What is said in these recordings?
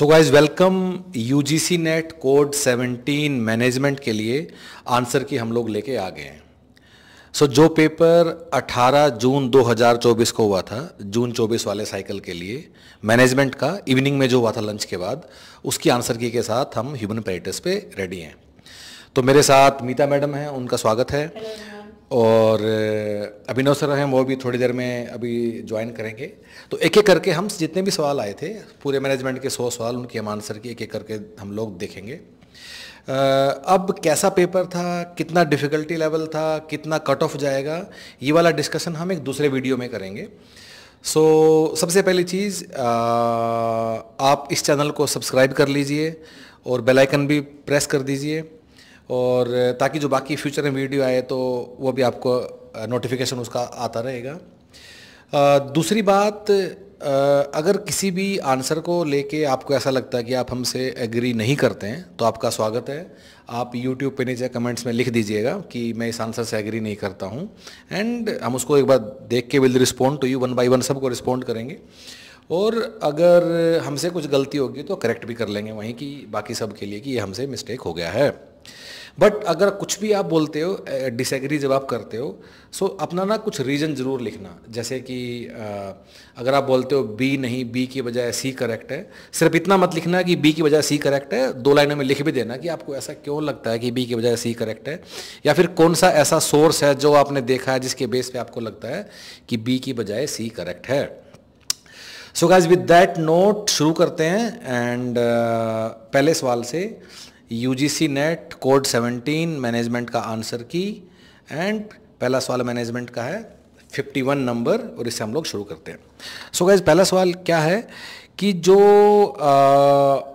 सो guys welcome U G C NET code seventeen management के लिए answer की हम लोग लेके आ गए हैं सो so, जो पेपर 18 जून 2024 को हुआ था जून 24 वाले साइकिल के लिए मैनेजमेंट का इवनिंग में जो हुआ था लंच के बाद उसकी आंसर की के साथ हम ह्यूमन पेरेटिस पे रेडी हैं तो मेरे साथ मीता मैडम हैं उनका स्वागत है Hello. और अभिनव सर हैं वो भी थोड़ी देर में अभी ज्वाइन करेंगे तो एक एक करके हम जितने भी सवाल आए थे पूरे मैनेजमेंट के सौ सवाल उनके अमान सर के एक एक करके हम लोग देखेंगे अब कैसा पेपर था कितना डिफ़िकल्टी लेवल था कितना कट ऑफ जाएगा ये वाला डिस्कशन हम एक दूसरे वीडियो में करेंगे सो so, सबसे पहली चीज़ आप इस चैनल को सब्सक्राइब कर लीजिए और बेल आइकन भी प्रेस कर दीजिए और ताकि जो बाकी फ्यूचर में वीडियो आए तो वो भी आपको नोटिफिकेशन उसका आता रहेगा दूसरी बात अगर किसी भी आंसर को लेके आपको ऐसा लगता है कि आप हमसे एग्री नहीं करते हैं तो आपका स्वागत है आप यूट्यूब पे नीचे कमेंट्स में लिख दीजिएगा कि मैं इस आंसर से एग्री नहीं करता हूँ एंड हम उसको एक बार देख के will respond to you one by one सबको रिस्पॉन्ड करेंगे और अगर हमसे कुछ गलती होगी तो करेक्ट भी कर लेंगे वहीं की बाकी सब के लिए कि ये हमसे मिस्टेक हो गया है बट अगर कुछ भी आप बोलते हो डिसएग्री जब आप करते हो सो अपना ना कुछ रीज़न ज़रूर लिखना जैसे कि अगर आप बोलते हो बी नहीं बी की बजाय सी करेक्ट है सिर्फ इतना मत लिखना कि बी की बजाय सी करेक्ट है दो लाइनों में लिख भी देना कि आपको ऐसा क्यों लगता है कि बी की बजाय सी करेक्ट है या फिर कौन सा ऐसा सोर्स है जो आपने देखा है जिसके बेस पे आपको लगता है कि बी की बजाय सी करेक्ट है so guys with that note शुरू करते हैं एंड uh, पहले सवाल से U G C NET code seventeen management का आंसर की एंड पहला सवाल मैनेजमेंट का है 51 नंबर और इससे हम लोग शुरू करते हैं सो so गाइज पहला सवाल क्या है कि जो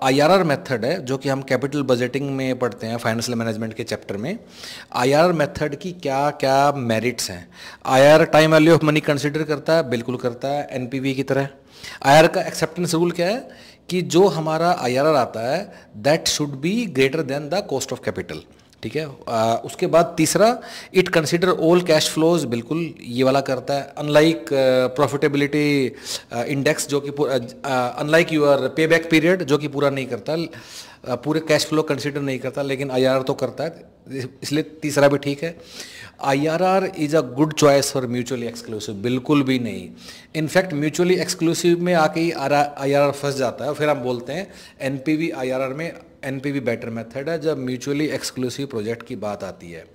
आई आर आर मैथड है जो कि हम कैपिटल बजटिंग में पढ़ते हैं फाइनेंशियल मैनेजमेंट के चैप्टर में आई आर आर मैथड की क्या क्या मेरिट्स हैं I R time value of money consider करता है बिल्कुल करता है एन पी वी की तरह आई आर का एक्सेप्टेंस रूल क्या है कि जो हमारा आई आता है that should be greater than the cost of capital ठीक है आ, उसके बाद तीसरा it consider all cash flows बिल्कुल ये वाला करता है अनलाइक प्रॉफिटेबिलिटी इंडेक्स जो कि unlike your payback period जो कि पूरा नहीं करता पूरे कैश फ्लो कंसिडर नहीं करता लेकिन आई तो करता है इसलिए तीसरा भी ठीक है IRR is a good choice for mutually exclusive बिल्कुल भी नहीं इनफैक्ट म्यूचुअली एक्सक्लूसिव में आके ही आईआरआर फंस जाता है फिर हम बोलते हैं एनपीवी आईआरआर में एनपीवी बेटर मेथड है जब म्यूचुअली एक्सक्लूसिव प्रोजेक्ट की बात आती है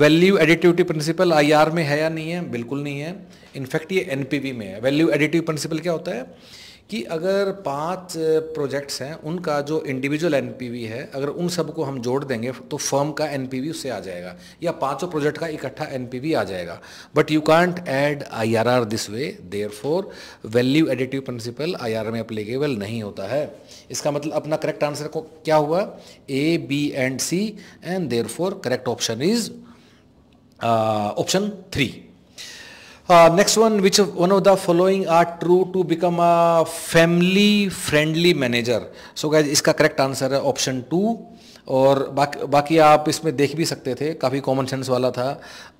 वैल्यू एडिटिविटी प्रिंसिपल आई में है या नहीं है बिल्कुल नहीं है इनफैक्ट ये एनपीवी में है वैल्यू एडिटिव प्रिंसिपल क्या होता है कि अगर पांच प्रोजेक्ट्स हैं उनका जो इंडिविजुअल एनपीवी है अगर उन सबको हम जोड़ देंगे तो फर्म का एनपीवी उससे आ जाएगा या पांचों प्रोजेक्ट का इकट्ठा एनपीवी आ जाएगा but you can't add IRR this way therefore value additive principle IRR में अप्लीकेबल नहीं होता है इसका मतलब अपना करेक्ट आंसर को क्या हुआ A B and C and there correct option is option three Uh, next one, which one of the following are true to become a family friendly manager? So guys, इसका correct answer है option two. और बाकी बाकी आप इसमें देख भी सकते थे काफ़ी कॉमन सेंस वाला था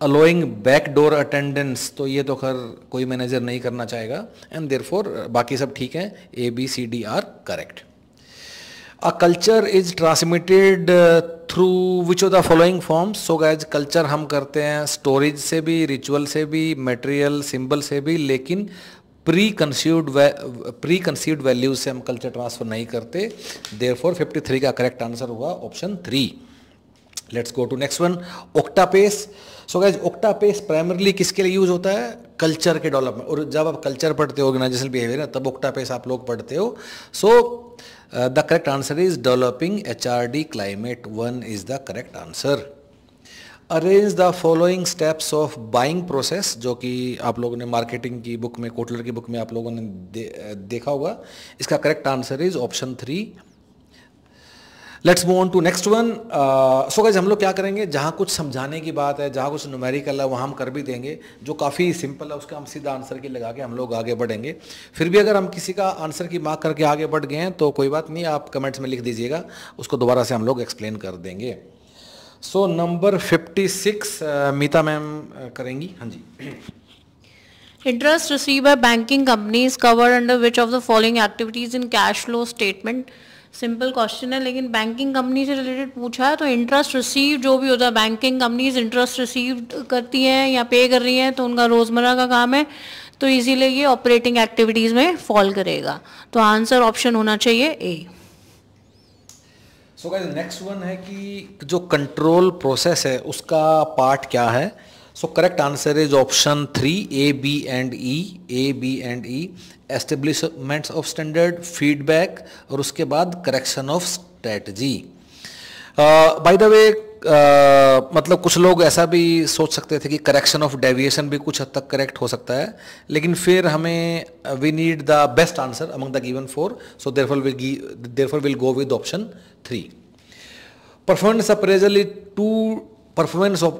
अलोइंग बैक डोर अटेंडेंस तो ये तो खैर कोई मैनेजर नहीं करना चाहेगा एंड देयर बाकी सब ठीक हैं A B C D are correct a culture is transmitted through which of the following forms so guys culture हम करते हैं स्टोरेज से भी रिचुअल से भी मटेरियल सिंबल से भी लेकिन preconceived preconceived values से हम कल्चर ट्रांसफर नहीं करते देर फोर फिफ्टी थ्री का करेक्ट आंसर हुआ option three let's go to next one OCTAPACE so guys OCTAPACE primarily किसके लिए यूज होता है कल्चर के डेवलपमेंट और जब आप कल्चर पढ़ते हो ऑर्गेनाइजेशन बिहेवियर तब ओक्टापेस आप लोग पढ़ते हो so so, the correct answer is developing H R D climate one is the correct answer arrange the following steps of buying process जो कि आप लोगों ने मार्केटिंग की बुक में कोटलर की बुक में आप लोगों ने दे, uh, देखा होगा इसका correct answer is option three let's move on to next one so guys हम लोग क्या करेंगे जहाँ कुछ समझाने की बात है जहाँ कुछ नुमेरिकल है वहाँ हम कर भी देंगे जो काफ़ी सिंपल है उसका हम सीधा आंसर की लगा के हम लोग आगे बढ़ेंगे फिर भी अगर हम किसी का आंसर की मार्क करके आगे बढ़ गए हैं तो कोई बात नहीं आप कमेंट्स में लिख दीजिएगा उसको दोबारा से हम लोग एक्सप्लेन कर देंगे so number fifty six Meeta ma'am करेंगी हाँ जी interest receive by banking companies cover under which of the following activities in cash flow statement simple question है लेकिन बैंकिंग कंपनी से रिलेटेड पूछा है तो इंटरेस्ट रिसीव जो भी होता है बैंकिंग कंपनीज इंटरेस्ट रिसीव करती हैं या पे कर रही हैं तो उनका रोज़मर्रा का काम है तो इसीलिए ये ऑपरेटिंग एक्टिविटीज़ में फॉल करेगा तो आंसर ऑप्शन होना चाहिए A so guys next one है कि जो कंट्रोल प्रोसेस है उसका पार्ट क्या है so correct answer is option three A B and E A B and E establishments of standard feedback और उसके बाद correction of strategy by the way मतलब कुछ लोग ऐसा भी सोच सकते थे कि करेक्शन ऑफ डेविएशन भी कुछ हद तक करेक्ट हो सकता है लेकिन फिर हमें we need the best answer among the given four so therefore will for will go with option three performance appraisal is to performance of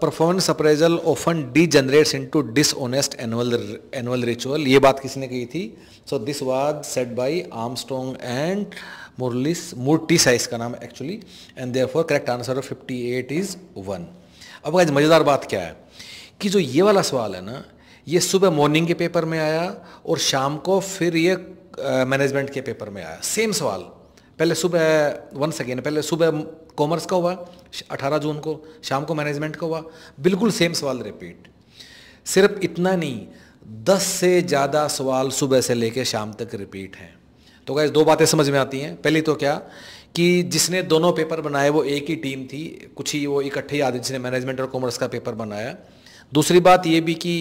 performance appraisal often degenerates into dishonest annual annual ritual ये बात किसने कही थी so this was set by Armstrong and Murlis मुरटी साइज का नाम actually and therefore correct answer fifty eight is one अब आज मज़ेदार बात क्या है कि जो ये वाला सवाल है ना ये सुबह मॉर्निंग के पेपर में आया और शाम को फिर ये मैनेजमेंट uh, के पेपर में आया सेम सवाल पहले सुबह वन सेकेंड पहले सुबह कॉमर्स का हुआ 18 जून को शाम को मैनेजमेंट का हुआ बिल्कुल सेम सवाल रिपीट सिर्फ इतना नहीं दस से ज़्यादा सवाल सुबह से लेकर शाम तक रिपीट हैं तो गैस दो बातें समझ में आती हैं पहली तो क्या कि जिसने दोनों पेपर बनाए वो एक ही टीम थी कुछ ही वो इकट्ठे आदमी जिसने मैनेजमेंट और कॉमर्स का पेपर बनाया दूसरी बात ये भी कि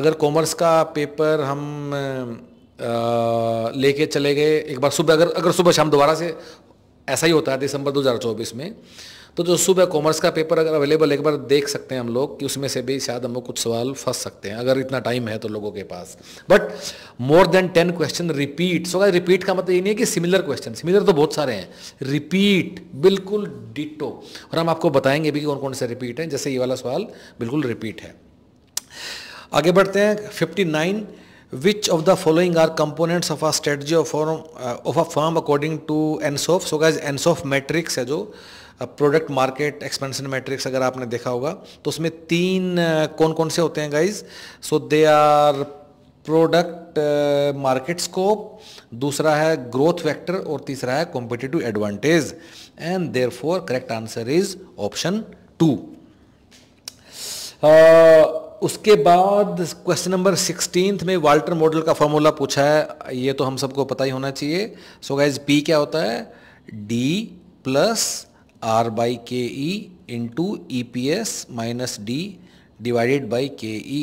अगर कॉमर्स का पेपर हम लेके चले गए एक बार सुबह अगर अगर सुबह शाम दोबारा से ऐसा ही होता है दिसंबर 2024 में तो जो सुबह कॉमर्स का पेपर अगर अवेलेबल एक बार देख सकते हैं हम लोग कि उसमें से भी शायद हम लोग कुछ सवाल फंस सकते हैं अगर इतना टाइम है तो लोगों के पास but more than ten question repeat so repeat का मतलब ये नहीं है कि सिमिलर क्वेश्चन सिमिलर तो बहुत सारे हैं रिपीट बिल्कुल डिटो और हम आपको बताएंगे भी कि कौन कौन से रिपीट हैं जैसे ये वाला सवाल बिल्कुल रिपीट है आगे बढ़ते हैं fifty nine which of the following are components of a strategy of form, uh, of a firm according to NSOF so guys NSOF है जो uh, product market expansion matrix अगर आपने देखा होगा तो उसमें तीन कौन कौन से होते हैं guys so they are product market scope दूसरा है ग्रोथ वेक्टर और तीसरा है competitive advantage and therefore correct answer is option two उसके बाद क्वेश्चन नंबर सिक्सटीन में वाल्टर मॉडल का फॉर्मूला पूछा है ये तो हम सबको पता ही होना चाहिए सो गाइज पी क्या होता है D plus R by K E to E P S minus D divided by K E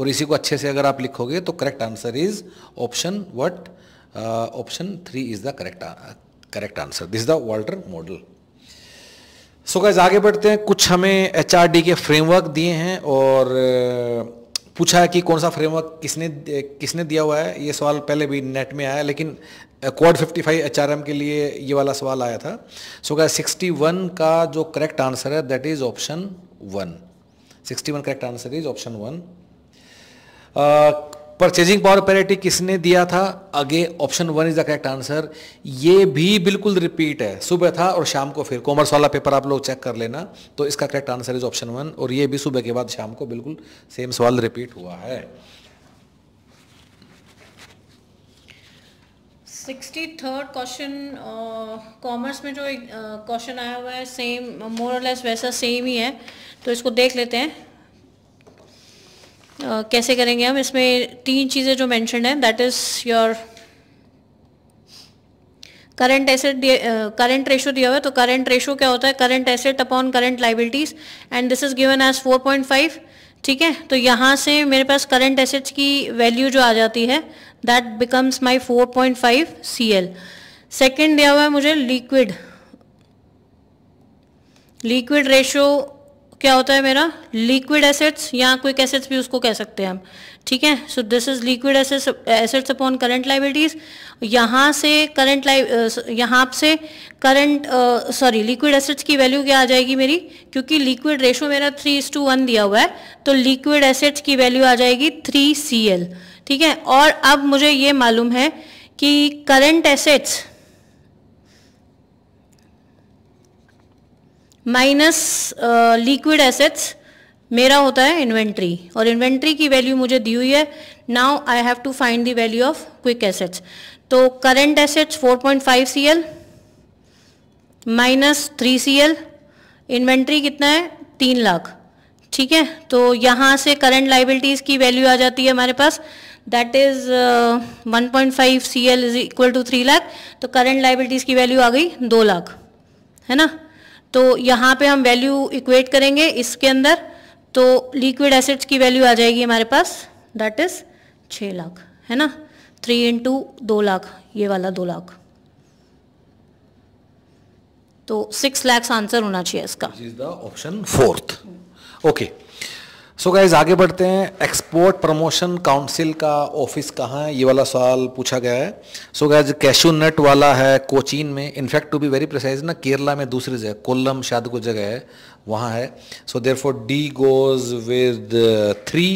और इसी को अच्छे से अगर आप लिखोगे तो correct answer is option what option three is the correct correct answer this the Walter model so guys आगे बढ़ते हैं कुछ हमें एच आर डी के फ्रेमवर्क दिए हैं और uh, पूछा है कि कौन सा फ्रेमवर्क किसने किसने दिया हुआ है ये सवाल पहले भी नेट में आया लेकिन क्वाड 55 एच के लिए ये वाला सवाल आया था सो क्या 61 का जो करेक्ट आंसर है that is option one 61 correct answer is option one purchasing power parity किसने दिया था आगे option one is the correct answer ये भी बिल्कुल रिपीट है सुबह था और शाम को फिर कॉमर्स वाला पेपर आप लोग चेक कर लेना तो इसका correct answer is option one और ये भी सुबह के बाद शाम को बिल्कुल सेम सवाल रिपीट हुआ है सिक्सटी थर्ड क्वेश्चन कॉमर्स में जो क्वेश्चन uh, आया हुआ है सेम मोर लेस वैसा सेम ही है तो इसको देख लेते हैं uh, कैसे करेंगे हम इसमें तीन चीज़ें जो मैंशन है that is your current asset current ratio दिया हुआ है तो करंट रेशो क्या होता है current asset upon current liabilities and this is given as four point five ठीक है तो यहाँ से मेरे पास करंट एसेट्स की वैल्यू जो आ जाती है that becomes my four point five C L second दिया हुआ है मुझे लिक्विड लिक्विड रेशो क्या होता है मेरा लिक्विड एसेट्स या क्विक एसेट्स भी उसको कह सकते हैं हम ठीक है so this is liquid assets upon current liabilities यहां से करंट लाइव यहाँ से करंट सॉरी लिक्विड एसेट्स की वैल्यू क्या आ जाएगी मेरी क्योंकि लिक्विड रेशो मेरा थ्री इज टू वन दिया हुआ है तो लिक्विड एसेट्स की वैल्यू आ जाएगी थ्री सी एल ठीक है और अब मुझे ये मालूम है कि current assets minus liquid assets मेरा होता है इन्वेंट्री और इन्वेंट्री की वैल्यू मुझे दी हुई है now I have to find the value of quick assets तो current assets 4.5 point five C L minus three C L inventory कितना है तीन लाख ठीक है तो यहाँ से करंट लाइबिलिटीज़ की वैल्यू आ जाती है हमारे पास that is one point five C L is equal to three lakh तो करंट लाइबिलिटीज़ की वैल्यू आ गई दो लाख है ना तो यहाँ पे हम वैल्यू इक्वेट करेंगे इसके अंदर तो लिक्विड एसिड्स की वैल्यू आ जाएगी हमारे पास दैट इज छ लाख है ना थ्री इंटू दो लाख ये वाला दो लाख तो सिक्स लैक्स आंसर होना चाहिए इसका option fourth okay so guys आगे बढ़ते हैं एक्सपोर्ट प्रमोशन काउंसिल का ऑफिस कहाँ है ये वाला सवाल पूछा गया है सो गाइज कैशू नट वाला है कोचीन में in fact to be very precise ना केरला में दूसरी जगह कोल्लम शायद कुछ जगह है वहाँ है so therefore D goes with three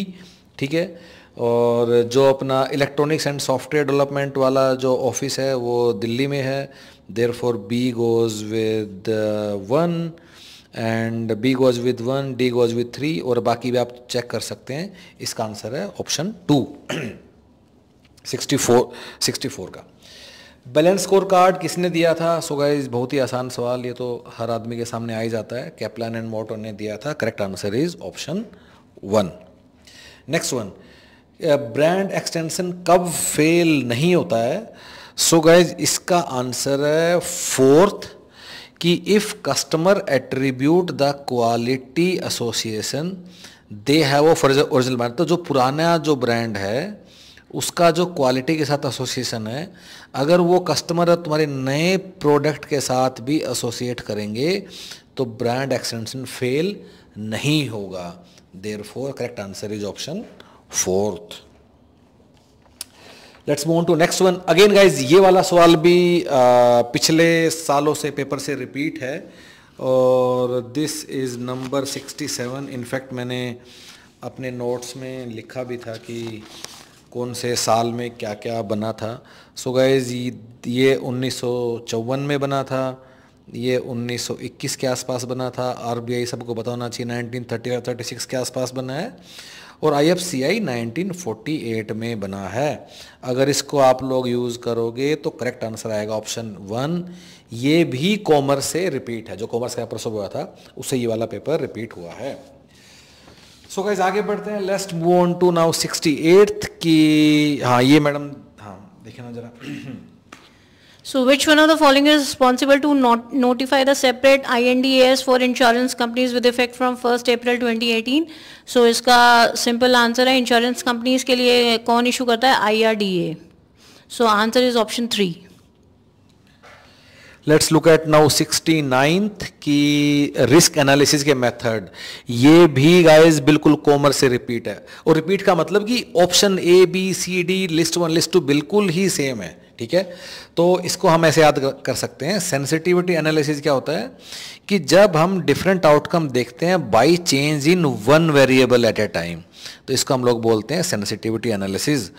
ठीक है और जो अपना इलेक्ट्रॉनिक्स एंड सॉफ्टवेयर डेवलपमेंट वाला जो ऑफिस है वो दिल्ली में है therefore B goes with one and B goes with one D goes with three और बाकी भी आप चेक कर सकते हैं इसका आंसर है option two sixty four sixty four का बैलेंस स्कोर कार्ड किसने दिया था सो गाइज बहुत ही आसान सवाल ये तो हर आदमी के सामने आ ही जाता है कैप्लान एंड मोटो ने दिया था correct answer is option one next one brand extension कब फेल नहीं होता है सो so गाइज इसका आंसर है फोर्थ कि if customer attribute the quality association they have of firms original brand तो जो पुराना जो ब्रांड है उसका जो क्वालिटी के साथ एसोसिएशन है अगर वो कस्टमर तुम्हारे नए प्रोडक्ट के साथ भी एसोसिएट करेंगे तो ब्रांड एक्सटेंशन फेल नहीं होगा therefore correct answer is option fourth let's move to next one again guys ये वाला सवाल भी आ, पिछले सालों से पेपर से रिपीट है और दिस इज़ नंबर 67 इनफैक्ट मैंने अपने नोट्स में लिखा भी था कि कौन से साल में क्या क्या बना था सो गाइज ये उन्नीस में बना था ये 1921 के आसपास बना था आर सबको बताना चाहिए 1935 36 के आसपास बना है और आई 1948 में बना है अगर इसको आप लोग यूज़ करोगे तो करेक्ट आंसर आएगा ऑप्शन वन ये भी कॉमर्स से रिपीट है जो कॉमर्स का पेपर सब हुआ था उससे ये वाला पेपर रिपीट हुआ है सो गाइज आगे बढ़ते हैं लेस्ट move on to now sixty eighth की हाँ ये मैडम हाँ देखिए ना जरा So which one of the following is responsible to not notify the separate INDAS for insurance companies with effect from 1st April 2018? So इसका simple answer है insurance companies के लिए कौन issue करता है IRDA. So answer is option three. Let's look at now sixty ninth की risk analysis के method ये भी गाइस बिल्कुल कॉमर से रिपीट है और रिपीट का मतलब कि option A B C D list one list two बिल्कुल ही सेम है ठीक है तो इसको हम ऐसे याद कर सकते हैं सेंसिटिविटी एनालिसिस क्या होता है कि जब हम डिफरेंट आउटकम देखते हैं by change in one variable at a time तो इसको हम लोग बोलते हैं sensitivity analysis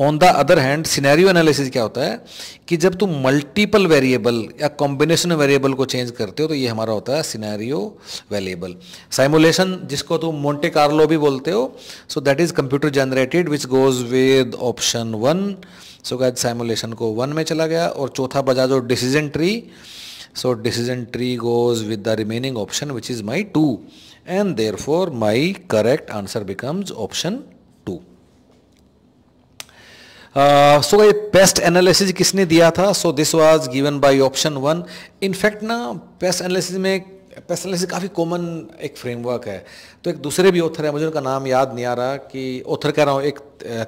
on the other hand scenario analysis क्या होता है कि जब तुम मल्टीपल वेरिएबल या कॉम्बिनेशन वेरिएबल को चेंज करते हो तो ये हमारा होता है सिनेरियो वेरिएबल साइमुलेशन जिसको तुम मोंटे कार्लो भी बोलते हो so that is computer generated which goes with option one so guys simulation को वन में चला गया और चौथा बजा जो decision tree so decision tree goes with the remaining option which is my two and therefore my correct answer becomes option so uh, ये pest analysis किसने दिया था so this was given by option one in fact ना pest analysis में pest analysis काफ़ी common एक framework है तो एक दूसरे भी ऑथर है मुझे उनका नाम याद नहीं आ रहा कि ऑथर कह रहा हूँ एक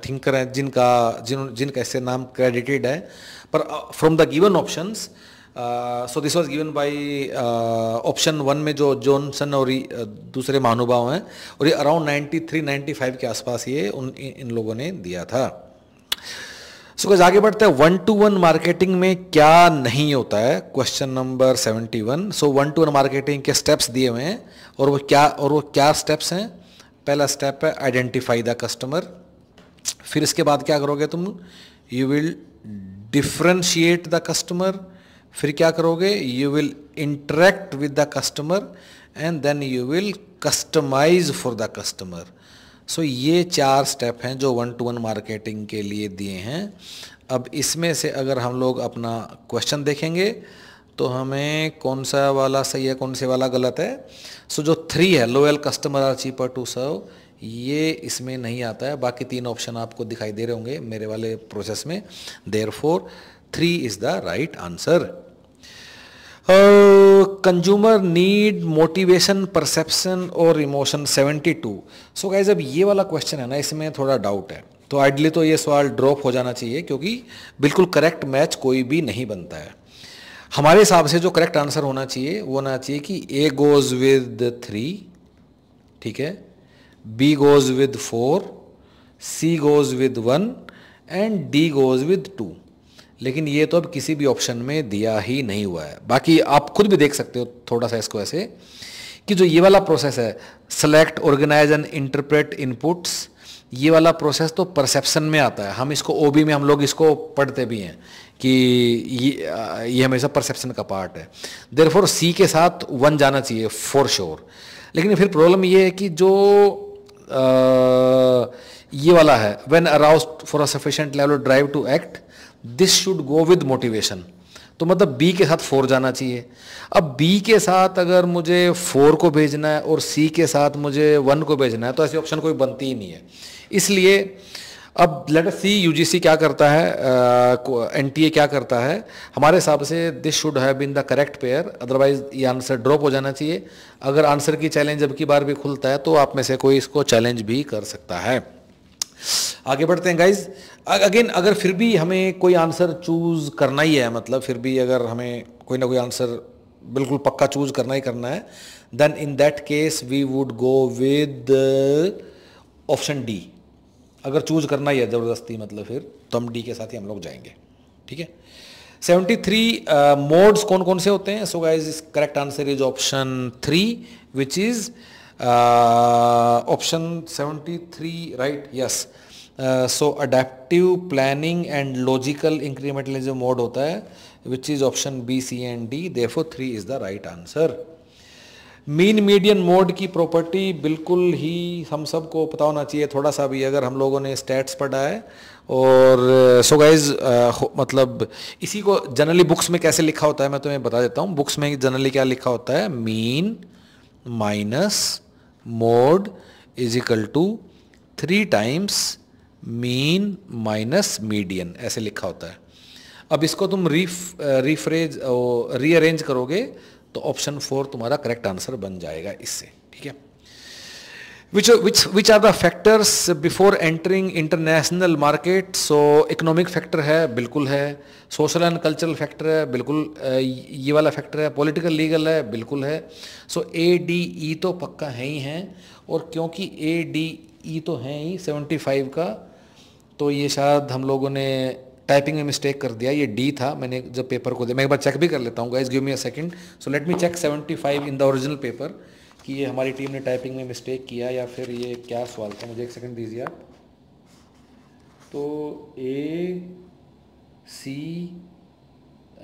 थिंकर uh, हैं जिनका जिन जिनका इससे नाम क्रेडिटेड है पर from the given options so this was given by option one में जो जॉनसन और uh, दूसरे महानुभाव हैं और ये अराउंड 93 95 के आसपास ये उन इन लोगों ने दिया था सो so, आगे बढ़ते हैं वन टू वन मार्केटिंग में क्या नहीं होता है question number seventy one so one to one marketing के स्टेप्स दिए हुए हैं और वो क्या और वो क्या स्टेप्स हैं पहला स्टेप है आइडेंटिफाई द कस्टमर फिर इसके बाद क्या करोगे तुम you will differentiate the customer फिर क्या करोगे you will interact with the customer and then you will customize for the customer so so, ये चार स्टेप हैं जो वन टू वन मार्केटिंग के लिए दिए हैं अब इसमें से अगर हम लोग अपना क्वेश्चन देखेंगे तो हमें कौन सा वाला सही है कौन से वाला गलत है सो so, जो थ्री है loyal customer are cheaper to serve ये इसमें नहीं आता है बाकी तीन ऑप्शन आपको दिखाई दे रहे होंगे मेरे वाले प्रोसेस में therefore three is the right answer consumer need motivation perception और इमोशन 72 सो गाइज अब ये वाला क्वेश्चन है ना इसमें थोड़ा डाउट है तो आइडली तो ये सवाल ड्रॉप हो जाना चाहिए क्योंकि बिल्कुल करेक्ट मैच कोई भी नहीं बनता है हमारे हिसाब से जो करेक्ट आंसर होना चाहिए वो होना चाहिए कि ए गोज विद थ्री ठीक है B goes with four C goes with one and D goes with two लेकिन ये तो अब किसी भी ऑप्शन में दिया ही नहीं हुआ है बाकी आप खुद भी देख सकते हो थोड़ा सा इसको ऐसे कि जो ये वाला प्रोसेस है select organise and interpret inputs ये वाला प्रोसेस तो परसेप्शन में आता है हम इसको ओ में हम लोग इसको पढ़ते भी हैं कि ये ये हमेशा परसेप्शन का पार्ट है देर फोर सी के साथ वन जाना चाहिए फॉर श्योर लेकिन फिर प्रॉब्लम ये है कि जो आ, ये वाला है when arouse for a sufficient level drive to act this should go with motivation तो मतलब बी के साथ फोर जाना चाहिए अब बी के साथ अगर मुझे फोर को भेजना है और सी के साथ मुझे वन को भेजना है तो ऐसी ऑप्शन कोई बनती ही नहीं है इसलिए अब अस सी यूजीसी क्या करता है uh, क्या करता है हमारे हिसाब से this should have been the correct pair otherwise ये आंसर ड्रॉप हो जाना चाहिए अगर आंसर की चैलेंज अब की बार भी खुलता है तो आप में से कोई इसको चैलेंज भी कर सकता है आगे बढ़ते हैं गाइज अगेन अगर फिर भी हमें कोई आंसर चूज़ करना ही है मतलब फिर भी अगर हमें कोई ना कोई आंसर बिल्कुल पक्का चूज़ करना ही करना है then in that case we would go with option D अगर चूज़ करना ही है ज़बरदस्ती मतलब फिर तो हम डी के साथ ही हम लोग जाएंगे ठीक है सेवेंटी थ्री मोड्स कौन कौन से होते हैं so guys correct answer is option three which is option seventy three right yes so adaptive planning and logical logical जो मोड होता है which is option B C and D defo three is the right answer mean median mode की property बिल्कुल ही हम सबको पता होना चाहिए थोड़ा सा भी अगर हम लोगों ने स्टैट्स पढ़ा है और सो गाइज uh, uh मतलब इसी को जनरली बुक्स में कैसे लिखा होता है मैं तुम्हें बता देता हूँ बुक्स में जनरली क्या लिखा होता है mean minus mode is equal to three times mean minus median ऐसे लिखा होता है अब इसको तुम रीफ रीफ्रेज रीअरेंज करोगे तो ऑप्शन फोर तुम्हारा करेक्ट आंसर बन जाएगा इससे ठीक है which which which are the factors before entering international market so economic factor है बिल्कुल है सोशल एंड कल्चरल फैक्टर है बिल्कुल ये वाला फैक्टर है पॉलिटिकल लीगल है बिल्कुल है सो ए डी ई तो पक्का है ही है और क्योंकि ए डी ई तो है ही सेवेंटी फाइव का तो ये शायद हम लोगों ने टाइपिंग में मिस्टेक कर दिया ये डी था मैंने जब पेपर को दिया मैं एक बार चेक भी कर लेता हूँ guys give me a second so let me check 75 in the original paper कि ये हमारी टीम ने टाइपिंग में मिस्टेक किया या फिर ये क्या सवाल था मुझे एक सेकंड दीजिए आप तो ए सी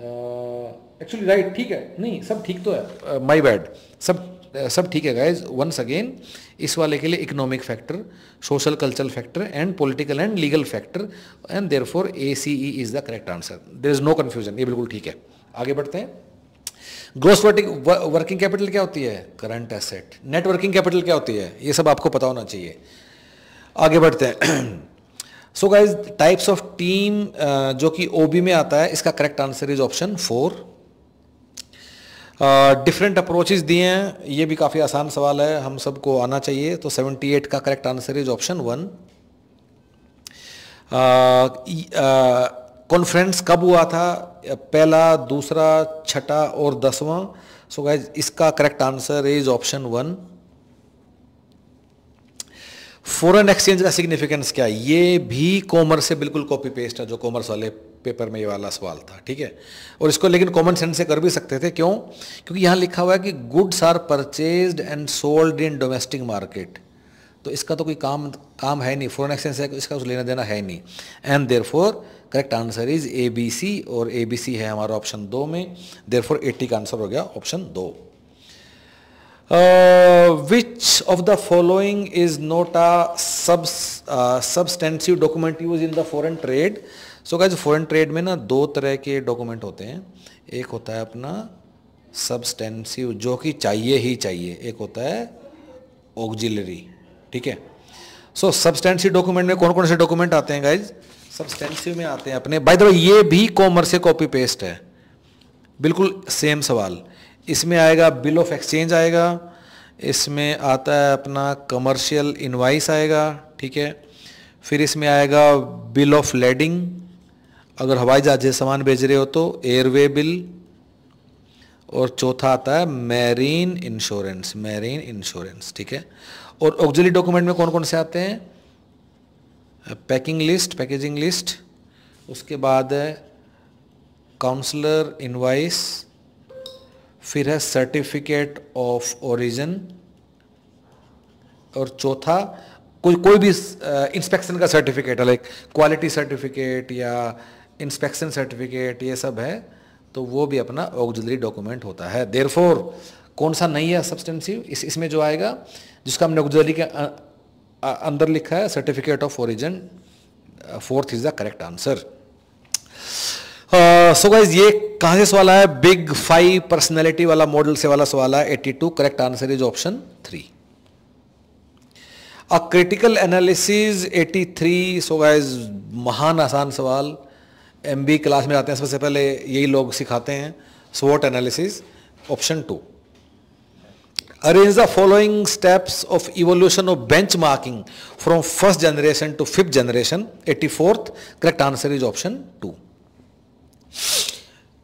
एक्चुअली राइट ठीक है नहीं सब ठीक तो है माई uh, बैड सब uh, सब ठीक है गाइज वंस अगेन इस वाले के लिए economic factor social cultural factor and political and legal factor and therefore A C E is the correct answer there is no confusion ये बिल्कुल ठीक है आगे बढ़ते हैं ग्रोस वर्किंग कैपिटल क्या होती है करंट एसेट नेटवर्किंग कैपिटल क्या होती है ये सब आपको पता होना चाहिए आगे बढ़ते हैं so guys types of team जो कि ओबी में आता है इसका correct answer is option four different approaches दिए हैं ये भी काफ़ी आसान सवाल है हम सबको आना चाहिए तो 78 का correct answer is option one conference कब हुआ था पहला दूसरा छठा और दसवां सो गाइज इसका correct answer is option one foreign exchange का सिग्निफिकेंस क्या है ये भी कॉमर्स से बिल्कुल कॉपी पेस्ट है जो कॉमर्स वाले पेपर में ये वाला सवाल था ठीक है और इसको लेकिन कॉमन सेंस से कर भी सकते थे क्यों क्योंकि यहाँ लिखा हुआ है कि goods are purchase and sold in domestic market तो इसका तो कोई काम काम है नहीं फॉरन एक्सचेंज से इसका कुछ लेना देना है नहीं and their correct answer is A B C और ए बी सी है हमारा ऑप्शन दो में देर फोर एट्टी का आंसर हो गया ऑप्शन दो which of the following is not a substantive document use in the foreign trade so guys foreign trade में ना दो तरह के डॉक्यूमेंट होते हैं एक होता है अपना सब्सटेंसिव जो कि चाहिए ही चाहिए एक होता है ऑक्जिलरी ठीक है सो सब्सटेंसिव डॉक्यूमेंट में कौन कौन से डॉक्यूमेंट आते हैं गाइज सब्सटेंसिव में आते हैं अपने बाय द वे ये भी कॉमर्स से कॉपी पेस्ट है बिल्कुल सेम सवाल इसमें आएगा बिल ऑफ एक्सचेंज आएगा इसमें आता है अपना कमर्शियल इनवाइस आएगा ठीक है फिर इसमें आएगा बिल ऑफ लेडिंग अगर हवाई जहाज से सामान भेज रहे हो तो एयरवे बिल और चौथा आता है मैरीन इंश्योरेंस मैरीन इंश्योरेंस ठीक है और ऑक्जिली डॉक्यूमेंट में कौन कौन से आते हैं पैकिंग लिस्ट पैकेजिंग लिस्ट उसके बाद है काउंसलर इनवाइस फिर है सर्टिफिकेट ऑफ ओरिजिन और चौथा कोई कोई भी इंस्पेक्शन का सर्टिफिकेट है लाइक क्वालिटी सर्टिफिकेट या इंस्पेक्शन सर्टिफिकेट ये सब है तो वो भी अपना ऑक्जिलरी डॉक्यूमेंट होता है देरफोर कौन सा नहीं है सब्सटेंसिव इस इसमें जो आएगा जिसका हमने ऑक्जिलरी के अंदर लिखा है certificate of origin fourth is the correct answer so guys ये कहाँ से सवाल है बिग फाइव पर्सनैलिटी वाला मॉडल से वाला सवाल है two correct answer is option three a critical analysis three so guys महान आसान सवाल एम बी क्लास में आते हैं सबसे पहले यही लोग सिखाते हैं स्वॉट analysis option two arrange the following steps of evolution of benchmarking from first generation to fifth generation eighty fourth correct answer is option two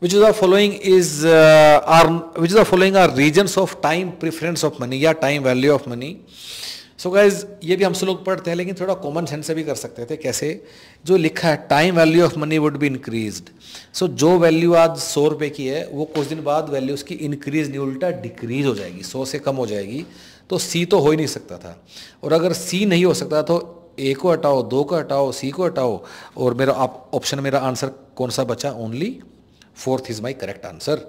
which is the following is are which is the following are reasons of time preference of money या time value of money so guys ये भी हम लोग पढ़ते हैं लेकिन थोड़ा common sense से भी कर सकते थे कैसे जो लिखा है time value of money would be increase so जो वैल्यू आज सौ रुपये की है वो कुछ दिन बाद वैल्यू उसकी इंक्रीज नहीं उल्टा डिक्रीज हो जाएगी सौ से कम हो जाएगी तो सी तो हो ही नहीं सकता था और अगर सी नहीं हो सकता तो ए को हटाओ दो को हटाओ सी को हटाओ और मेरा ऑप्शन मेरा आंसर कौन सा बचा only fourth is my correct answer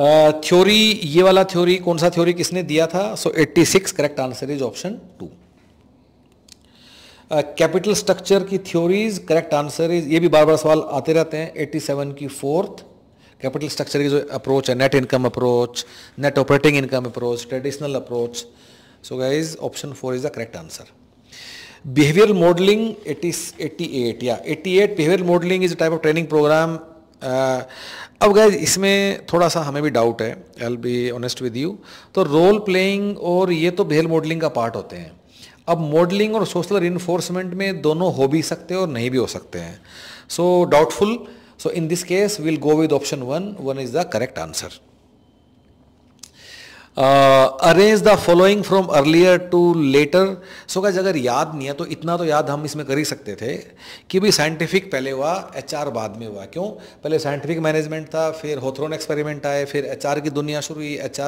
theory ये वाला थ्योरी कौन सा थ्योरी किसने दिया था so 86 correct answer is option two capital structure की थ्योरीज करेक्ट आंसर इज ये भी बार बार सवाल आते रहते हैं 87 की फोर्थ कैपिटल स्ट्रक्चर की जो अप्रोच है net income approach net operating income approach traditional approach so guys option four is the correct answer behaviour modelling eighty eighty eight या eighty eight behaviour modelling is a type of training programme अब guys इसमें थोड़ा सा हमें भी doubt है I'll be honest with you तो role playing और ये तो बेल मॉडलिंग का पार्ट होते हैं अब मॉडलिंग और सोशल इन्फोर्समेंट में दोनों हो भी सकते हैं और नहीं भी हो सकते हैं so doubtful so in this case will go with option one one is the correct answer uh, arrange the following from earlier to later so guys अगर याद नहीं है तो इतना तो याद हम इसमें कर ही सकते थे कि भाई साइंटिफिक पहले हुआ एच बाद में हुआ क्यों पहले साइंटिफिक मैनेजमेंट था फिर होथ्रोन एक्सपेरिमेंट आए फिर एच की दुनिया शुरू हुई H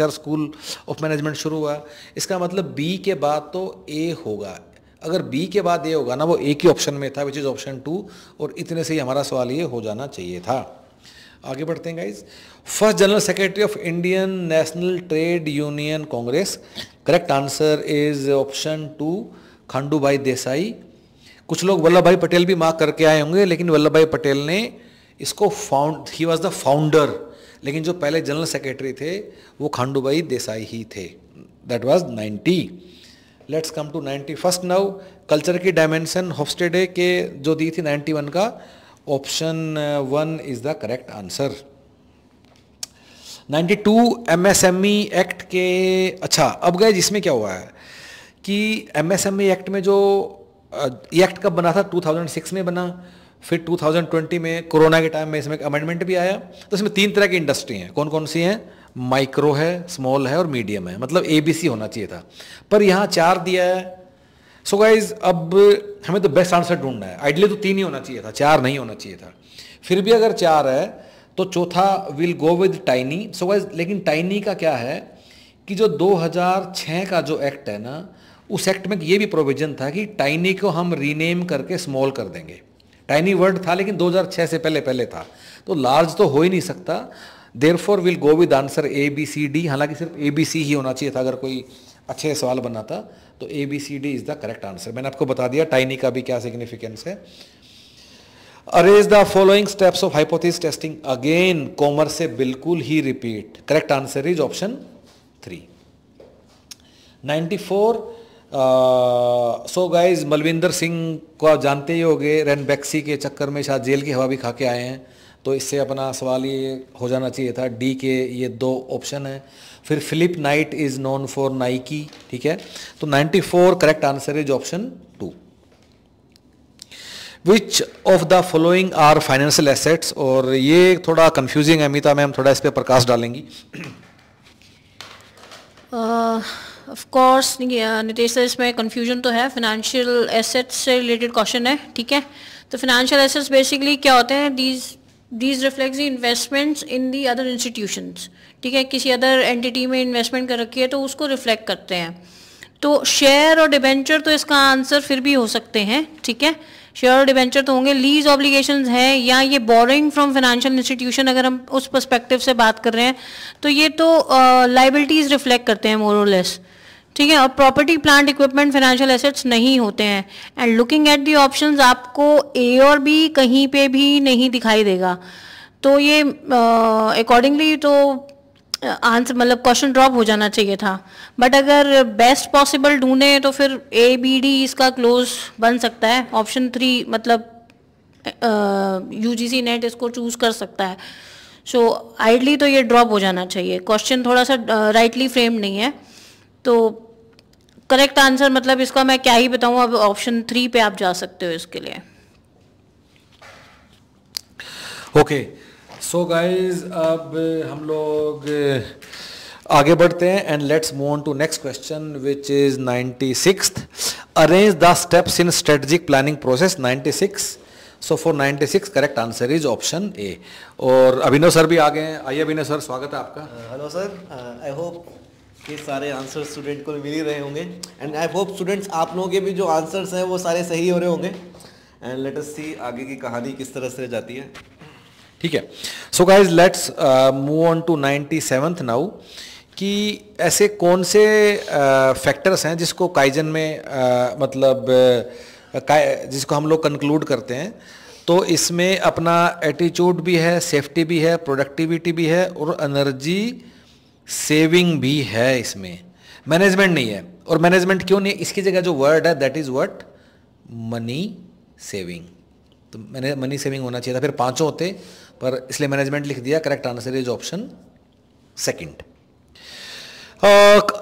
R school of management शुरू हुआ इसका मतलब बी के बाद तो ए होगा अगर बी के बाद ए होगा ना वो ए के ऑप्शन में था विच इज़ ऑप्शन टू और इतने से ही हमारा सवाल ये हो जाना चाहिए था आगे बढ़ते हैं guys first general secretary of Indian National Trade Union Congress correct answer is option two Khandubhai Desai कुछ लोग वल्लभ भाई पटेल भी मार्क करके आए होंगे लेकिन वल्लभ भाई पटेल ने इसको found he was the founder लेकिन जो पहले जनरल सेक्रेटरी थे वो खांडू भाई देसाई ही थे that was ninety let's come to ninety first now culture की डायमेंशन होस्टेडे के जो दी थी नाइन्टी वन का option one is the correct answer 92 MSME act के अच्छा अब गए जिसमें क्या हुआ है कि एमएसएमई एक्ट e में जो uh, ये एक्ट कब बना था 2006 में बना फिर 2020 में कोरोना के टाइम में इसमें अमेंडमेंट भी आया तो इसमें तीन तरह की इंडस्ट्री हैं कौन कौन सी हैं माइक्रो है स्मॉल है और मीडियम है मतलब ए होना चाहिए था पर यहाँ चार दिया है सो गाइज अब हमें तो बेस्ट आंसर ढूंढना है आइडली तो तीन ही होना चाहिए था चार नहीं होना चाहिए था फिर भी अगर चार है तो चौथा will go with tiny so guys लेकिन टाइनी का क्या है कि जो 2006 का जो एक्ट है ना उस एक्ट में ये भी प्रोविजन था कि टाइनी को हम रीनेम करके स्मॉल कर देंगे टाइनी वर्ड था लेकिन 2006 से पहले पहले था तो लार्ज तो हो ही नहीं सकता therefore will go with answer A B C D हालांकि सिर्फ ए बी सी ही होना चाहिए था अगर कोई अच्छे सवाल बना था तो A B C D is the correct answer मैंने आपको बता दिया टाइनी का भी क्या सिग्निफिकेंस है arrange the following steps of hypothesis testing again commerce से बिल्कुल ही repeat correct answer is option three 94 so guys Malvinder Singh को आप जानते ही होंगे रेन बैक्सी के चक्कर में शायद जेल की हवा भी खा के आए हैं तो इससे अपना सवाल ये हो जाना चाहिए था डी के ये दो ऑप्शन हैं फिर Philip Knight is known for Nike ठीक है तो 94 correct answer is option two which of the following are financial assets और ये थोड़ा कंफ्यूजिंग है अमिता मैम थोड़ा इस पर प्रकाश डालेंगी of uh, course Nitesh sir इसमें कंफ्यूजन तो है फाइनेंशियल एसेट्स से रिलेटेड क्वेश्चन है ठीक है तो फाइनेंशियल एसेट्स बेसिकली क्या होते हैं these these reflect the investments in the other institutions ठीक है किसी अदर एंटिटी में इन्वेस्टमेंट कर रखी है तो उसको रिफ्लेक्ट करते हैं तो शेयर और डिबेंचर तो इसका आंसर फिर भी हो सकते हैं ठीक है शेयर और डिबेंचर तो होंगे लीज ऑब्लिगेशन है या ये बोरिंग फ्रॉम फाइनेंशियल इंस्टीट्यूशन अगर हम उस परस्पेक्टिव से बात कर रहे हैं तो ये तो लाइबिलिटीज uh, रिफ्लेक्ट करते हैं मोरोलेस ठीक है और property plant equipment financial assets नहीं होते हैं and looking at the option आपको ए और बी कहीं पे भी नहीं दिखाई देगा तो ये अकॉर्डिंगली uh, तो आंसर मतलब क्वेश्चन ड्रॉप हो जाना चाहिए था बट अगर बेस्ट पॉसिबल ढूंढे तो फिर ए बी डी इसका क्लोज बन सकता है ऑप्शन थ्री मतलब यू जी सी नेट इसको चूज़ कर सकता है सो so, आइडली तो ये ड्रॉप हो जाना चाहिए क्वेश्चन थोड़ा सा राइटली uh, फ्रेम नहीं है तो करेक्ट आंसर मतलब इसका मैं क्या ही बताऊँ अब ऑप्शन थ्री पे आप जा सकते हो इसके लिए okay okay. So so guys अब हम लोग uh, आगे बढ़ते हैं and let's move on to next question which is ninety six arrange the steps in strategic planning process ninety six so for ninety six correct answer is option A और Abhinav sir भी आ गए हैं आइए अभिनव sir स्वागत है आपका hello sir I hope ये सारे आंसर स्टूडेंट को मिल ही रहे होंगे एंड आई होप स्टूडेंट्स आप लोगों के भी जो आंसर्स हैं वो सारे सही हो रहे होंगे एंड लेट अस सी आगे की कहानी किस तरह से जाती है ठीक है so guys let's move on to ninety seventh now कि ऐसे कौन से फैक्टर्स uh, हैं जिसको काइजन में uh, मतलब uh, जिसको हम लोग कंक्लूड करते हैं तो इसमें अपना एटीट्यूड भी है सेफ्टी भी है प्रोडक्टिविटी भी है और एनर्जी सेविंग भी है इसमें मैनेजमेंट नहीं है और मैनेजमेंट क्यों नहीं है इसकी जगह जो वर्ड है that is what money saving तो मैंने मनी सेविंग होना चाहिए था फिर पांचों होते पर इसलिए मैनेजमेंट लिख दिया correct answer is option second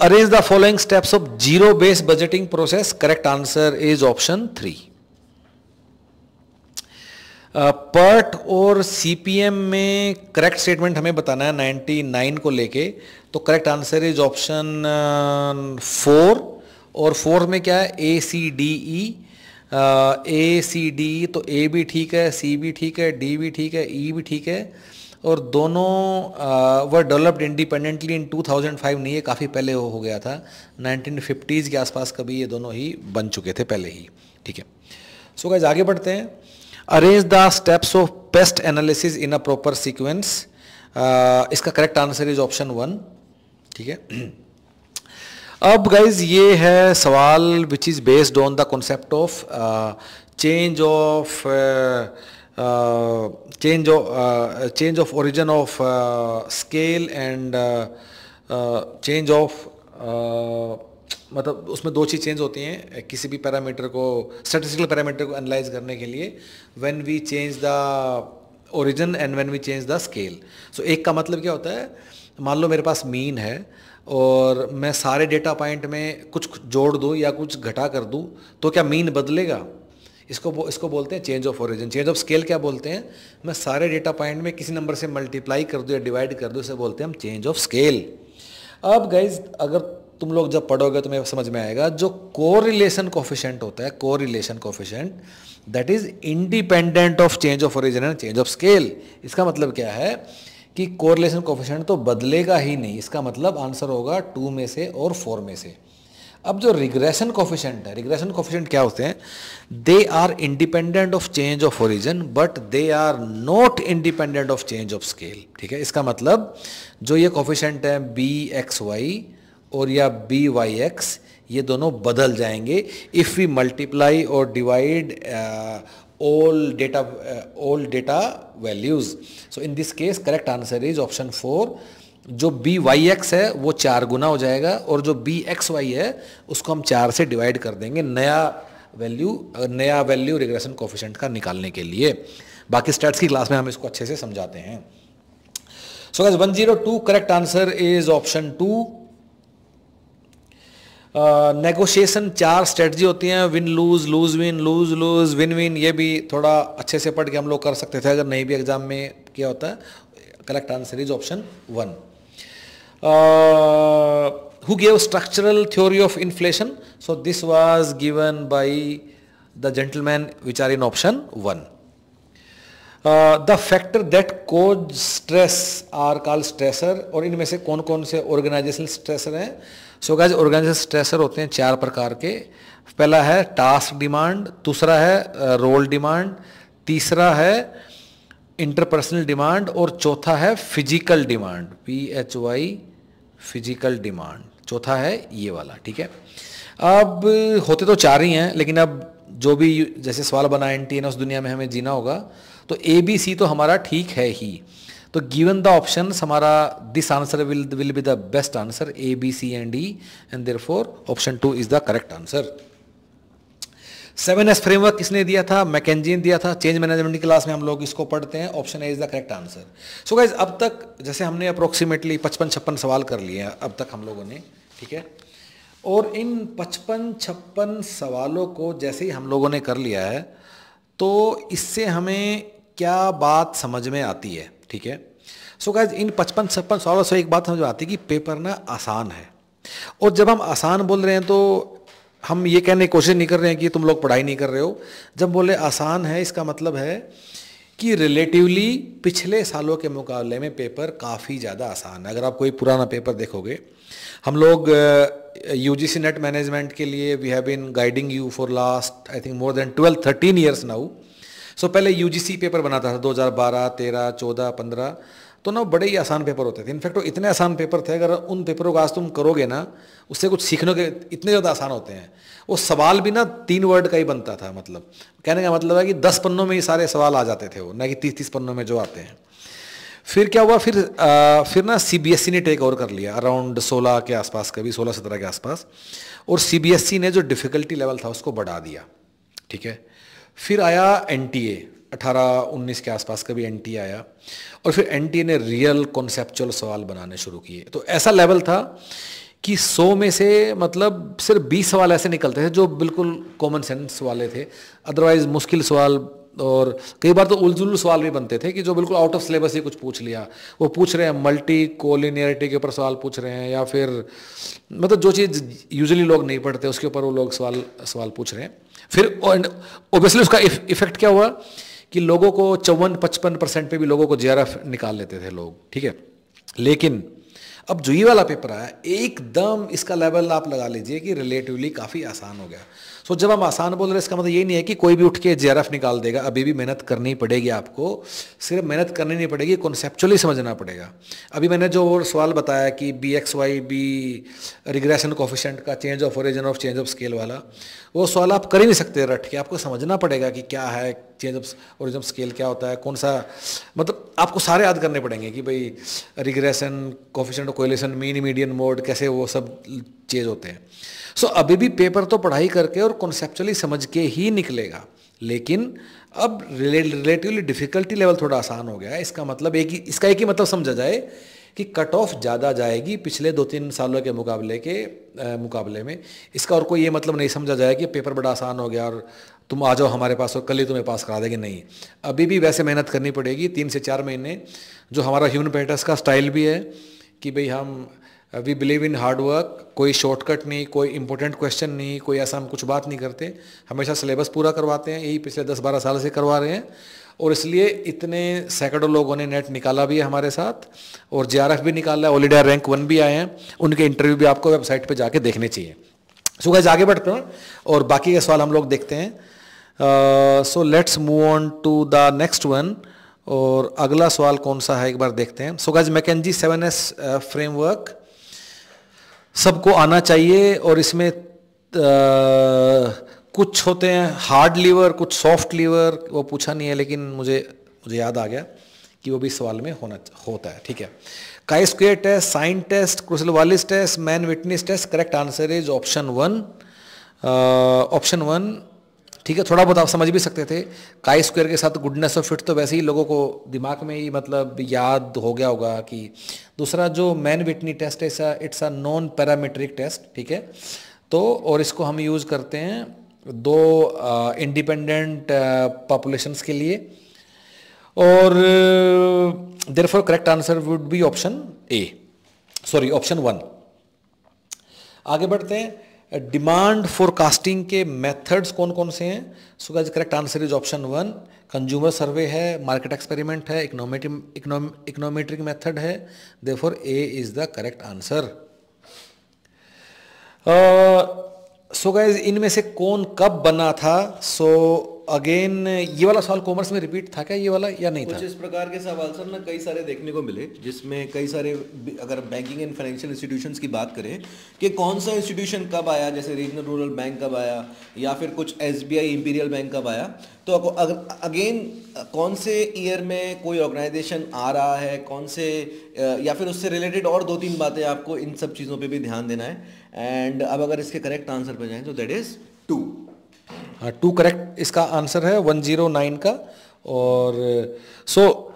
arrange the following steps of zero base budgeting process correct answer is option three PERT और सीपीएम में करेक्ट स्टेटमेंट हमें बताना है 99 को लेके तो correct answer is option four और फोर में क्या है ए सी डी ई ए सी डी तो ए भी ठीक है सी भी ठीक है डी भी ठीक है ई e भी ठीक है और दोनों वर डेवलप्ड इंडिपेंडेंटली इन 2005 नहीं है काफ़ी पहले हो, हो गया था 1950s के आसपास कभी ये दोनों ही बन चुके थे पहले ही ठीक है सो गाइज आगे बढ़ते हैं arrange the steps of PEST analysis in a proper sequence इसका correct answer is option one ठीक है अब गाइज ये है सवाल which is based on the concept of change of change of change of origin of scale and change of मतलब उसमें दो चीज़ चेंज होती हैं किसी भी पैरामीटर को स्टैटिस्टिकल पैरामीटर को एनालाइज करने के लिए when we change the origin and when we change the scale so एक का मतलब क्या होता है मान लो मेरे पास मीन है और मैं सारे डेटा पॉइंट में कुछ जोड़ दूँ या कुछ घटा कर दूँ तो क्या मीन बदलेगा इसको इसको बोलते हैं change of origin change of scale क्या बोलते हैं मैं सारे डेटा पॉइंट में किसी नंबर से मल्टीप्लाई कर दूँ या डिवाइड कर दूँ इसे बोलते हैं हम चेंज ऑफ स्केल अब गाइज अगर तुम लोग जब पढ़ोगे तो मैं समझ में आएगा जो कोरिलेशन कोफिशेंट होता है correlation coefficient that is independent of change of origin and change of scale इसका मतलब क्या है कि कोरिलेशन कोफिशेंट तो बदलेगा ही नहीं इसका मतलब आंसर होगा टू में से और फोर में से अब जो रिग्रेशन कोफिशेंट है रिग्रेशन कोफिशेंट क्या होते हैं they are independent of change of origin but they are not independent of change of scale ठीक है इसका मतलब जो ये कोफिशेंट है बी एक्स वाई और या बी वाई एक्स ये दोनों बदल जाएंगे इफ़ वी मल्टीप्लाई और divide all data all data values so in this case correct answer is option four जो बी वाई एक्स है वो चार गुना हो जाएगा और जो बी एक्स वाई है उसको हम चार से डिवाइड कर देंगे नया वैल्यू नया वैल्यू रिग्रेशन कोफिशेंट का निकालने के लिए बाकी स्टेट्स की क्लास में हम इसको अच्छे से समझाते हैं so zero two correct answer is option two negotiation चार स्ट्रेटजी होती हैं win lose lose win lose lose win win ये भी थोड़ा अच्छे से पढ़ के हम लोग कर सकते थे अगर नहीं भी एग्ज़ाम में किया होता है correct answer is option one who gave structural theory of inflation so this was given by the gentleman which are in option one the factor that cause stress are call stressor और इनमें से कौन कौन से organisational stressor हैं सो guys organisation stressor होते हैं चार प्रकार के पहला है टास्क डिमांड दूसरा है रोल uh, डिमांड तीसरा है इंटरपर्सनल डिमांड और चौथा है physical demand P H Y physical demand चौथा है ये वाला ठीक है अब होते तो चार ही हैं लेकिन अब जो भी जैसे सवाल बना एन टी उस दुनिया में हमें जीना होगा तो ए बी सी तो हमारा ठीक है ही तो गिवन द ऑप्शन हमारा answer will will be the best answer A B C and E and therefore option two is the correct answer seven S framework किसने दिया था मैकेजी ने दिया था चेंज मैनेजमेंट की क्लास में हम लोग इसको पढ़ते हैं option A is the correct answer so guys अब तक जैसे हमने अप्रोक्सीमेटली पचपन छप्पन सवाल कर लिए हैं अब तक हम लोगों ने ठीक है और इन पचपन छप्पन सवालों को जैसे ही हम लोगों ने कर लिया है तो इससे हमें क्या बात समझ में आती है ठीक है सो so इन पचपन छप्पन सौ सौ एक बात समझ आती है कि पेपर ना आसान है और जब हम आसान बोल रहे हैं तो हम ये कहने की कोशिश नहीं कर रहे हैं कि तुम लोग पढ़ाई नहीं कर रहे हो जब बोले आसान है इसका मतलब है कि रिलेटिवली पिछले सालों के मुकाबले में पेपर काफ़ी ज़्यादा आसान है अगर आप कोई पुराना पेपर देखोगे हम लोग U G C NET management के लिए we have been guiding you for last I think more than twelve thirteen years now so पहले यू पेपर बनाता था 2012, 13, 14, 15 तो ना बड़े ही आसान पेपर होते थे इनफैक्ट वो इतने आसान पेपर थे अगर उन पेपरों को आज तुम करोगे ना उससे कुछ सीखने के इतने ज़्यादा आसान होते हैं वो सवाल भी ना तीन वर्ड का ही बनता था मतलब कहने का मतलब है कि दस पन्नों में ही सारे सवाल आ जाते थे वो ना कि तीस तीस पन्नों में जो आते हैं फिर क्या हुआ फिर आ, फिर ना सीबीएसई e ने टेक ओवर कर लिया अराउंड 16 के आसपास कभी 16 सत्रह के आसपास और सीबीएसई e ने जो डिफ़िकल्टी लेवल था उसको बढ़ा दिया ठीक है फिर आया एन टी ए अठारह उन्नीस के आसपास का भी एन टी आया और फिर एन टी ने रियल कॉन्सेप्चुअल सवाल बनाने शुरू किए तो ऐसा लेवल था कि 100 में से मतलब सिर्फ 20 सवाल ऐसे निकलते थे जो बिल्कुल कॉमन सेंस वाले थे अदरवाइज मुश्किल सवाल और कई बार तो उलझुल सवाल भी बनते थे कि जो बिल्कुल आउट ऑफ सिलेबस ही कुछ पूछ लिया वो पूछ रहे हैं मल्टी कोलिनियरिटी के ऊपर सवाल पूछ रहे हैं या फिर मतलब जो चीज़ यूजली लोग नहीं पढ़ते उसके ऊपर वो लोग सवाल सवाल पूछ रहे हैं फिर ओबियसली उसका इफेक्ट क्या हुआ कि लोगों को चौवन पचपन परसेंट पे भी लोगों को जे निकाल लेते थे लोग ठीक है लेकिन अब जुई वाला पेपर आया एकदम इसका लेवल आप लगा लीजिए कि रिलेटिवली काफ़ी आसान हो गया सो जब हम आसान बोल रहे इसका मतलब ये नहीं है कि कोई भी उठ के जे निकाल देगा अभी भी मेहनत करनी पड़ेगी आपको सिर्फ मेहनत करनी नहीं पड़ेगी कॉन्सेप्चुअली समझना पड़ेगा अभी मैंने जो सवाल बताया कि B X Y B regression coefficient का change of origin of change of scale वाला वो सवाल आप कर ही नहीं सकते रट के आपको समझना पड़ेगा कि क्या है change of origin of scale क्या होता है कौन सा मतलब आपको सारे याद करने पड़ेंगे कि भाई regression coefficient correlation mean median mode कैसे वो सब चेंज होते हैं सो so, अभी भी पेपर तो पढ़ाई करके और कॉन्सेप्चुअली समझ के ही निकलेगा लेकिन अब रिलेटिवली डिफिकल्टी लेवल थोड़ा आसान हो गया है इसका मतलब एक ही इसका एक ही मतलब समझा जाए कि कट ऑफ ज़्यादा जाएगी पिछले दो तीन सालों के मुकाबले के आ, मुकाबले में इसका और कोई ये मतलब नहीं समझा जाए कि पेपर बड़ा आसान हो गया और तुम आ जाओ हमारे पास और कल ही तुम्हें पास करा देंगे नहीं अभी भी वैसे मेहनत करनी पड़ेगी तीन से चार महीने जो हमारा ह्यूमन पेटर्स का स्टाइल भी है कि भाई हम we believe in hard work कोई शॉर्टकट नहीं कोई इंपॉर्टेंट क्वेश्चन नहीं कोई ऐसा हम कुछ बात नहीं करते हमेशा सिलेबस पूरा करवाते हैं यही पिछले दस बारह साल से करवा रहे हैं और इसलिए इतने सैकड़ों लोगों ने नेट निकाला भी है हमारे साथ और जे भी निकाला है इंडिया रैंक वन भी आए हैं उनके इंटरव्यू भी आपको वेबसाइट पर जाके देखने चाहिए सुबह आगे बढ़ते हैं और बाकी के सवाल हम लोग देखते हैं so let's move on to the next one और अगला सवाल कौन सा है एक बार देखते हैं सो गज मैकेजी सेवन एस फ्रेमवर्क सबको आना चाहिए और इसमें आ, कुछ होते हैं हार्ड लीवर कुछ सॉफ्ट लीवर वो पूछा नहीं है लेकिन मुझे मुझे याद आ गया कि वो भी सवाल में होना होता है ठीक है chi square test sign test Kruskal Wallis test Mann Whitney test correct answer is option one option one ठीक है थोड़ा बहुत आप समझ भी सकते थे काई स्क्वायर के साथ गुडनेस ऑफ फिट तो वैसे ही लोगों को दिमाग में ही मतलब याद हो गया होगा कि दूसरा जो मैन विटनी टेस्ट है ऐसा it's a non parametric test ठीक है तो और इसको हम यूज़ करते हैं दो इंडिपेंडेंट पॉपुलेशंस के लिए और therefore correct answer would be option A sorry option one आगे बढ़ते हैं डिमांड फोरकास्टिंग के मेथड्स कौन कौन से हैं so guys correct answer is option one consumer survey है मार्केट एक्सपेरिमेंट है इकोनोमेटिक इकोनोमेट्रिक मेथड है therefore A is the correct answer so guys इनमें से कौन कब बना था सो so, अगेन ये वाला सवाल कॉमर्स में रिपीट था क्या ये वाला या नहीं था इस प्रकार के सवाल सर ना कई सारे देखने को मिले जिसमें कई सारे अगर बैंकिंग एंड फाइनेंशियल इंस्टीट्यूशंस की बात करें कि कौन सा इंस्टीट्यूशन कब आया जैसे रीजनल रूरल बैंक कब आया या फिर कुछ एस बी इंपीरियल बैंक कब आया तो अगर अगेन कौन से ईयर में कोई ऑर्गेनाइजेशन आ रहा है कौन से या फिर उससे रिलेटेड और दो तीन बातें आपको इन सब चीज़ों पर भी ध्यान देना है एंड अब अगर इसके करेक्ट आंसर पर जाएँ तो दैट इज़ टू हाँ टू करेक्ट इसका आंसर है वन जीरो नाइन का और सो so,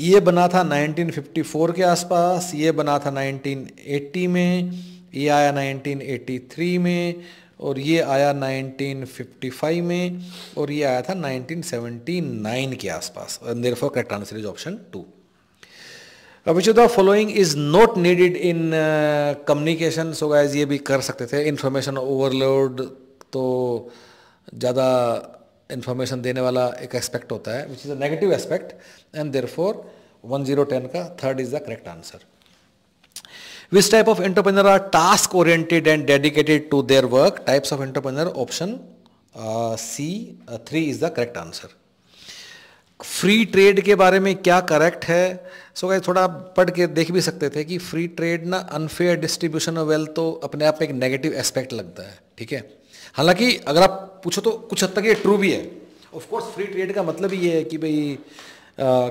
ये बना था नाइनटीन फिफ्टी फोर के आसपास ये बना था नाइनटीन एट्टी में ये आया नाइनटीन थ्री में और ये आया नाइनटीन फिफ्टी फाइव में और ये आया था नाइनटीन सेवेंटी नाइन के आसपास therefore correct answer is option two अभी the following is not needed in communication so guys ये भी कर सकते थे इन्फॉर्मेशन ओवरलोड तो ज़्यादा इन्फॉर्मेशन देने वाला एक एस्पेक्ट होता है which is a negative aspect and therefore one zero ten का third is the correct answer which type of entrepreneur are task oriented and dedicated to their work types of entrepreneur option C three is the correct answer free trade के बारे में क्या correct है so so guys थोड़ा आप पढ़ के देख भी सकते थे कि फ्री ट्रेड ना अनफेयर डिस्ट्रीब्यूशन ऑफ वेल्थ तो अपने आप में एक नेगेटिव एस्पेक्ट लगता है ठीक है हालांकि अगर आप पूछो तो कुछ हद तक ये ट्रू भी है ऑफकोर्स फ्री ट्रेड का मतलब ये है कि भाई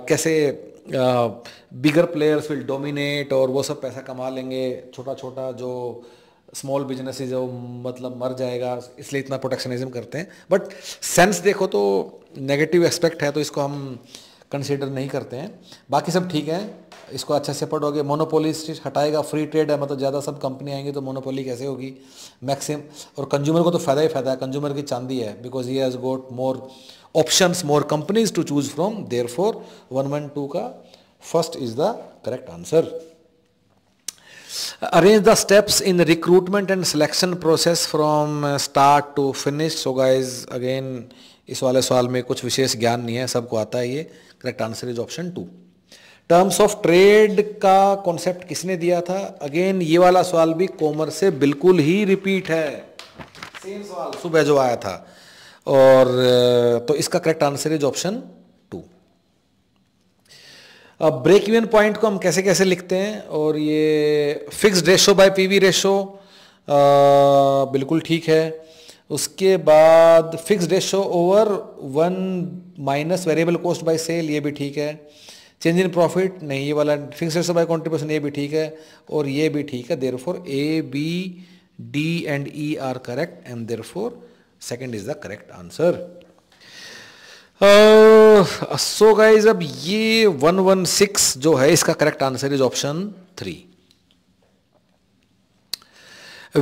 कैसे बिगर प्लेयर्स विल डोमिनेट और वो सब पैसा कमा लेंगे छोटा छोटा जो स्मॉल बिजनेस है वो मतलब मर जाएगा इसलिए इतना प्रोटेक्शनिज्म करते हैं बट सेंस देखो तो नेगेटिव एस्पेक्ट है तो इसको हम कंसिडर नहीं करते हैं बाकी सब ठीक है इसको अच्छे से पढ़ोगे मोनोपोली हटाएगा फ्री ट्रेड है मतलब ज़्यादा सब कंपनी आएंगी तो मोनोपोली कैसे होगी मैक्सिम और कंज्यूमर को तो फ़ायदा ही फ़ायदा है कंज्यूमर की चांदी है because he has got more options more companies to choose from therefore one one two का first is the correct answer arrange the steps in recruitment and selection process from start to finish so guys again इस वाले सवाल में कुछ विशेष ज्ञान नहीं है सबको आता है ये correct answer is option two terms of trade का कॉन्सेप्ट किसने दिया था अगेन ये वाला सवाल भी कॉमर्स से बिल्कुल ही रिपीट है सेम सवाल सुबह जो आया था और तो इसका correct answer is option two अब ब्रेक इवन पॉइंट को हम कैसे कैसे लिखते हैं और ये fixed ratio by PV ratio बिल्कुल ठीक है उसके बाद fixed ratio over one minus variable cost by sale ये भी ठीक है चेंज इन प्रॉफिट नहीं ये वाला फिक्स एसेट बाय कॉन्ट्रीब्यूशन ये भी ठीक है और ये भी ठीक है therefore A B D and E are correct and therefore second is the correct answer so guys अब ये वन वन सिक्स जो है इसका correct answer is option three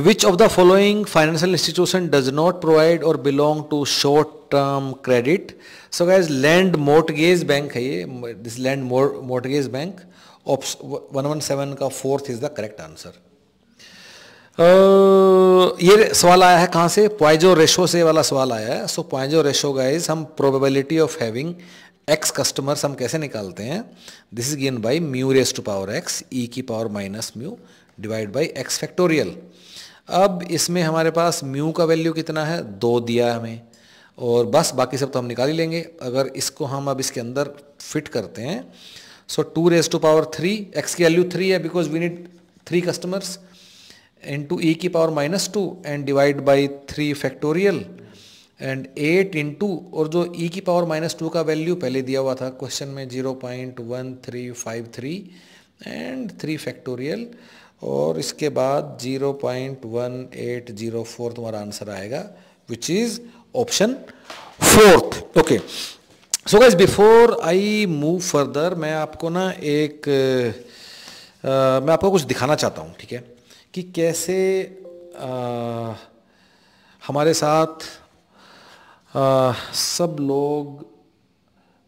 which of the following financial institution does not provide और belong to short term credit so guys land mortgage bank है ये land Land bank Bank one one seven का fourth is the correct answer ये सवाल आया है कहाँ से पॉइजो रेशो से वाला सवाल आया है सो पॉइजो रेशो गाइज हम probability of having X customers हम कैसे निकालते हैं this is given by mu raise to power X E की power minus mu divide by X factorial अब इसमें हमारे पास म्यू का वैल्यू कितना है दो दिया है हमें और बस बाकी सब तो हम निकाल ही लेंगे अगर इसको हम अब इसके अंदर फिट करते हैं so two raise to power three X की वैल्यू थ्री है because we need three customers into E की power minus two and divide by three factorial and eight into और जो ई e की power minus two का value पहले दिया हुआ था क्वेश्चन में zero point one three five three and three factorial और इसके बाद 0.1804 तुम्हारा आंसर आएगा which is option fourth okay so guys before I move further मैं आपको ना एक आ, मैं आपको कुछ दिखाना चाहता हूँ ठीक है कि कैसे आ, हमारे साथ आ, सब लोग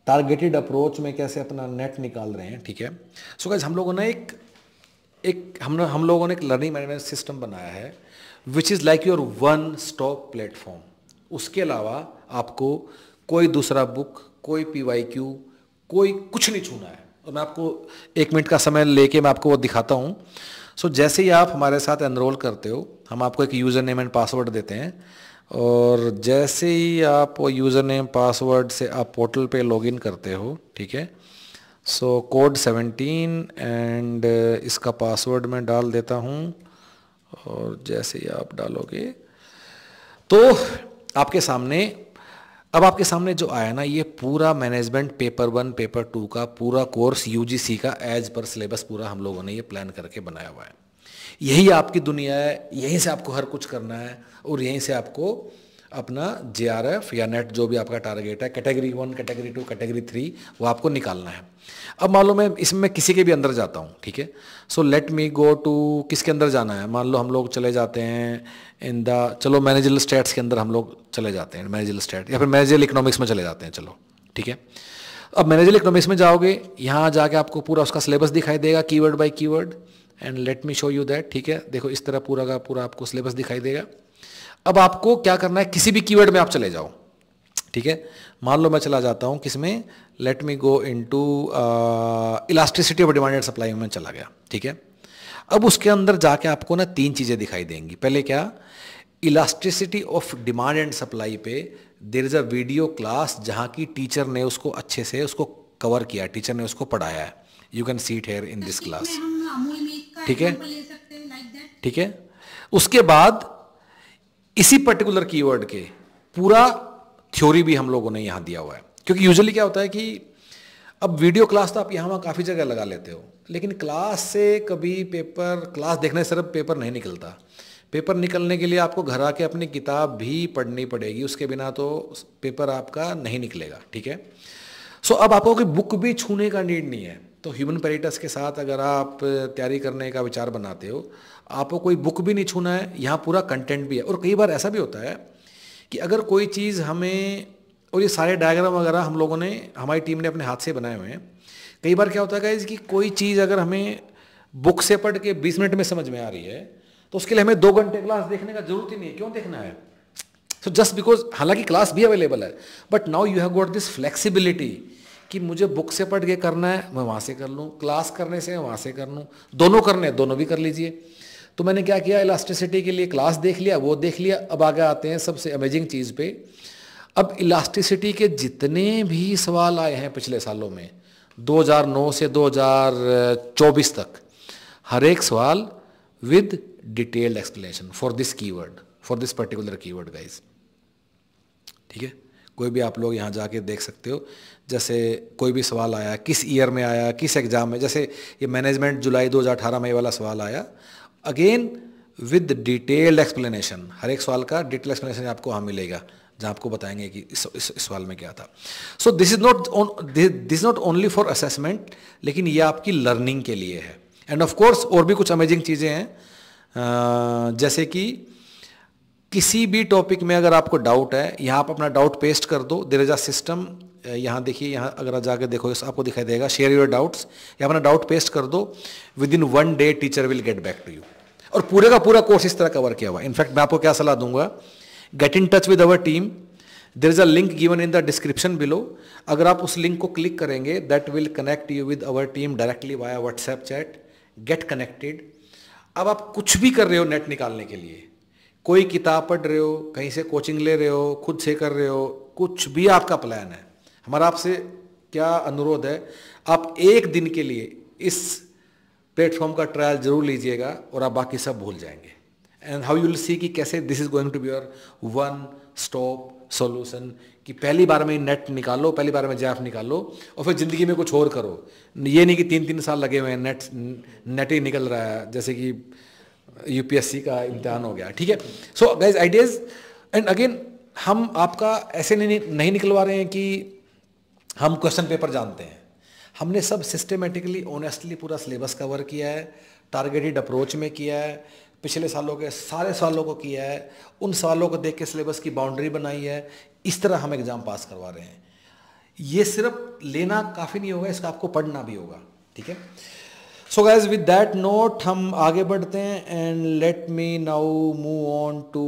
टारगेटेड अप्रोच में कैसे अपना नेट निकाल रहे हैं ठीक है सो so गाइज हम लोगों ने एक एक हम हम लोगों ने एक लर्निंग मैनेजमेंट सिस्टम बनाया है which is like your one stop platform उसके अलावा आपको कोई दूसरा बुक कोई पी वाई क्यू कोई कुछ नहीं छूना है और मैं आपको एक मिनट का समय लेके मैं आपको वो दिखाता हूँ सो so, जैसे ही आप हमारे साथ एनरोल करते हो हम आपको एक यूज़र नेम एंड पासवर्ड देते हैं और जैसे ही आप वो यूज़र नेम पासवर्ड से आप पोर्टल पे लॉगिन करते हो ठीक है सो कोड 17 एंड इसका पासवर्ड मैं डाल देता हूँ और जैसे ही आप डालोगे तो आपके सामने अब आपके सामने जो आया ना ये पूरा management paper one paper two का पूरा कोर्स यूजीसी का एज पर सिलेबस पूरा हम लोगों ने ये प्लान करके बनाया हुआ है यही आपकी दुनिया है यहीं से आपको हर कुछ करना है और यहीं से आपको अपना जे या नेट जो भी आपका टारगेट है category one category two category three वो आपको निकालना है अब मान लो मैं इसमें मैं किसी के भी अंदर जाता हूँ ठीक है सो लेट मी गो टू किसके अंदर जाना है मान लो हम लोग चले जाते हैं इन द चलो मैनेजल स्टेट्स के अंदर हम लोग चले जाते हैं मैनेजल स्टेट या फिर मैनेजल इकोनॉमिक्स में चले जाते हैं चलो ठीक है अब मैनेजल इकोनॉमिक्स में जाओगे यहाँ जाके आपको पूरा उसका सिलेबस दिखाई देगा keyword by keyword and let me show you that ठीक है देखो इस तरह पूरा का पूरा आपको सिलेबस दिखाई देगा अब आपको क्या करना है किसी भी कीवर्ड में आप चले जाओ ठीक है मान लो मैं चला जाता हूँ किसमें let me go into elasticity of demand and supply में चला गया ठीक है अब उसके अंदर जाके आपको ना तीन चीज़ें दिखाई देंगी पहले क्या elasticity of demand and supply पे there is a video class जहाँ की टीचर ने उसको अच्छे से उसको कवर किया टीचर ने उसको पढ़ाया है you can sit here in this class ठीक है ठीक है उसके बाद इसी पर्टिकुलर कीवर्ड के पूरा थ्योरी भी हम लोगों ने यहां दिया हुआ है क्योंकि यूजुअली क्या होता है कि अब वीडियो क्लास तो आप यहाँ वहां काफ़ी जगह लगा लेते हो लेकिन क्लास से कभी पेपर क्लास देखने से सिर्फ पेपर नहीं निकलता पेपर निकलने के लिए आपको घर आके अपनी किताब भी पढ़नी पड़ेगी उसके बिना तो पेपर आपका नहीं निकलेगा ठीक है सो अब आपको कोई बुक भी छूने का नीड नहीं है तो ह्यूमन पेरिटस के साथ अगर आप तैयारी करने का विचार बनाते हो आपको कोई बुक भी नहीं छूना है यहाँ पूरा कंटेंट भी है और कई बार ऐसा भी होता है कि अगर कोई चीज़ हमें और ये सारे डायग्राम वगैरह हम लोगों ने हमारी टीम ने अपने हाथ से बनाए हुए हैं कई बार क्या होता है कि कोई चीज़ अगर हमें बुक से पढ़ के बीस मिनट में समझ में आ रही है तो उसके लिए हमें दो घंटे क्लास देखने का जरूरत ही नहीं है क्यों देखना है सो जस्ट बिकॉज हालांकि क्लास भी अवेलेबल है but now you have got this flexibility कि मुझे बुक से पढ़ के करना है मैं वहाँ से कर लूँ क्लास करने से मैं वहाँ से कर लूँ दोनों करने हैं दोनों भी कर लीजिए तो मैंने क्या किया इलास्टिसिटी के लिए क्लास देख लिया वो देख लिया अब आगे आते हैं सबसे अमेजिंग चीज़ पे अब इलास्टिसिटी के जितने भी सवाल आए हैं पिछले सालों में 2009 से 2024 तक हर एक सवाल with detailed explanation for this keyword for this particular keyword guys ठीक है कोई भी आप लोग यहाँ जाके देख सकते हो जैसे कोई भी सवाल आया किस ईयर में आया किस एग्ज़ाम में जैसे ये मैनेजमेंट जुलाई 2018 में वाला सवाल आया अगेन विद डिटेल्ड एक्सप्लेनेशन हर एक सवाल का डिटेल एक्सप्लेनेशन आपको वहाँ मिलेगा जहाँ आपको बताएंगे कि इस इस, इस सवाल में क्या था so this is not this not only for assessment लेकिन ये आपकी लर्निंग के लिए है एंड ऑफ कोर्स और भी कुछ अमेजिंग चीज़ें हैं जैसे कि किसी भी टॉपिक में अगर आपको डाउट है यहाँ आप अपना डाउट पेस्ट कर दो देर इज आ सिस्टम यहाँ देखिए यहाँ अगर आप जाकर देखो तो आपको दिखाई देगा शेयर योर डाउट्स या अपना डाउट पेस्ट कर दो within one day teacher will get back to you और पूरे का पूरा कोर्स इस तरह कवर किया हुआ इनफैक्ट मैं आपको क्या सलाह दूंगा get in touch with our team there is a link given in the description below अगर आप उस लिंक को क्लिक करेंगे that will connect you with our team directly via WhatsApp chat get connected अब आप कुछ भी कर रहे हो नेट निकालने के लिए कोई किताब पढ़ रहे हो कहीं से कोचिंग ले रहे हो खुद से कर रहे हो कुछ भी आपका प्लान है हमारा आपसे क्या अनुरोध है आप एक दिन के लिए इस प्लेटफॉर्म का ट्रायल जरूर लीजिएगा और आप बाकी सब भूल जाएंगे and how you will see कि कैसे this is going to be your one stop solution कि पहली बार में नेट निकालो पहली बार में जैफ निकालो और फिर ज़िंदगी में कुछ और करो ये नहीं कि तीन तीन साल लगे हुए हैं नेट नेट ही निकल रहा है जैसे कि यूपीएससी का इम्तहान हो गया ठीक है so guys ideas and again हम आपका ऐसे नहीं नहीं निकलवा रहे हैं कि हम क्वेश्चन पेपर जानते हैं हमने सब सिस्टमेटिकली ऑनेस्टली पूरा सिलेबस कवर किया है टारगेटेड अप्रोच में किया है पिछले सालों के सारे सालों को किया है उन सालों को देख के सिलेबस की बाउंड्री बनाई है इस तरह हम एग्ज़ाम पास करवा रहे हैं ये सिर्फ लेना काफ़ी नहीं होगा इसका आपको पढ़ना भी होगा ठीक है so guys with that note हम आगे बढ़ते हैं and let me now move on to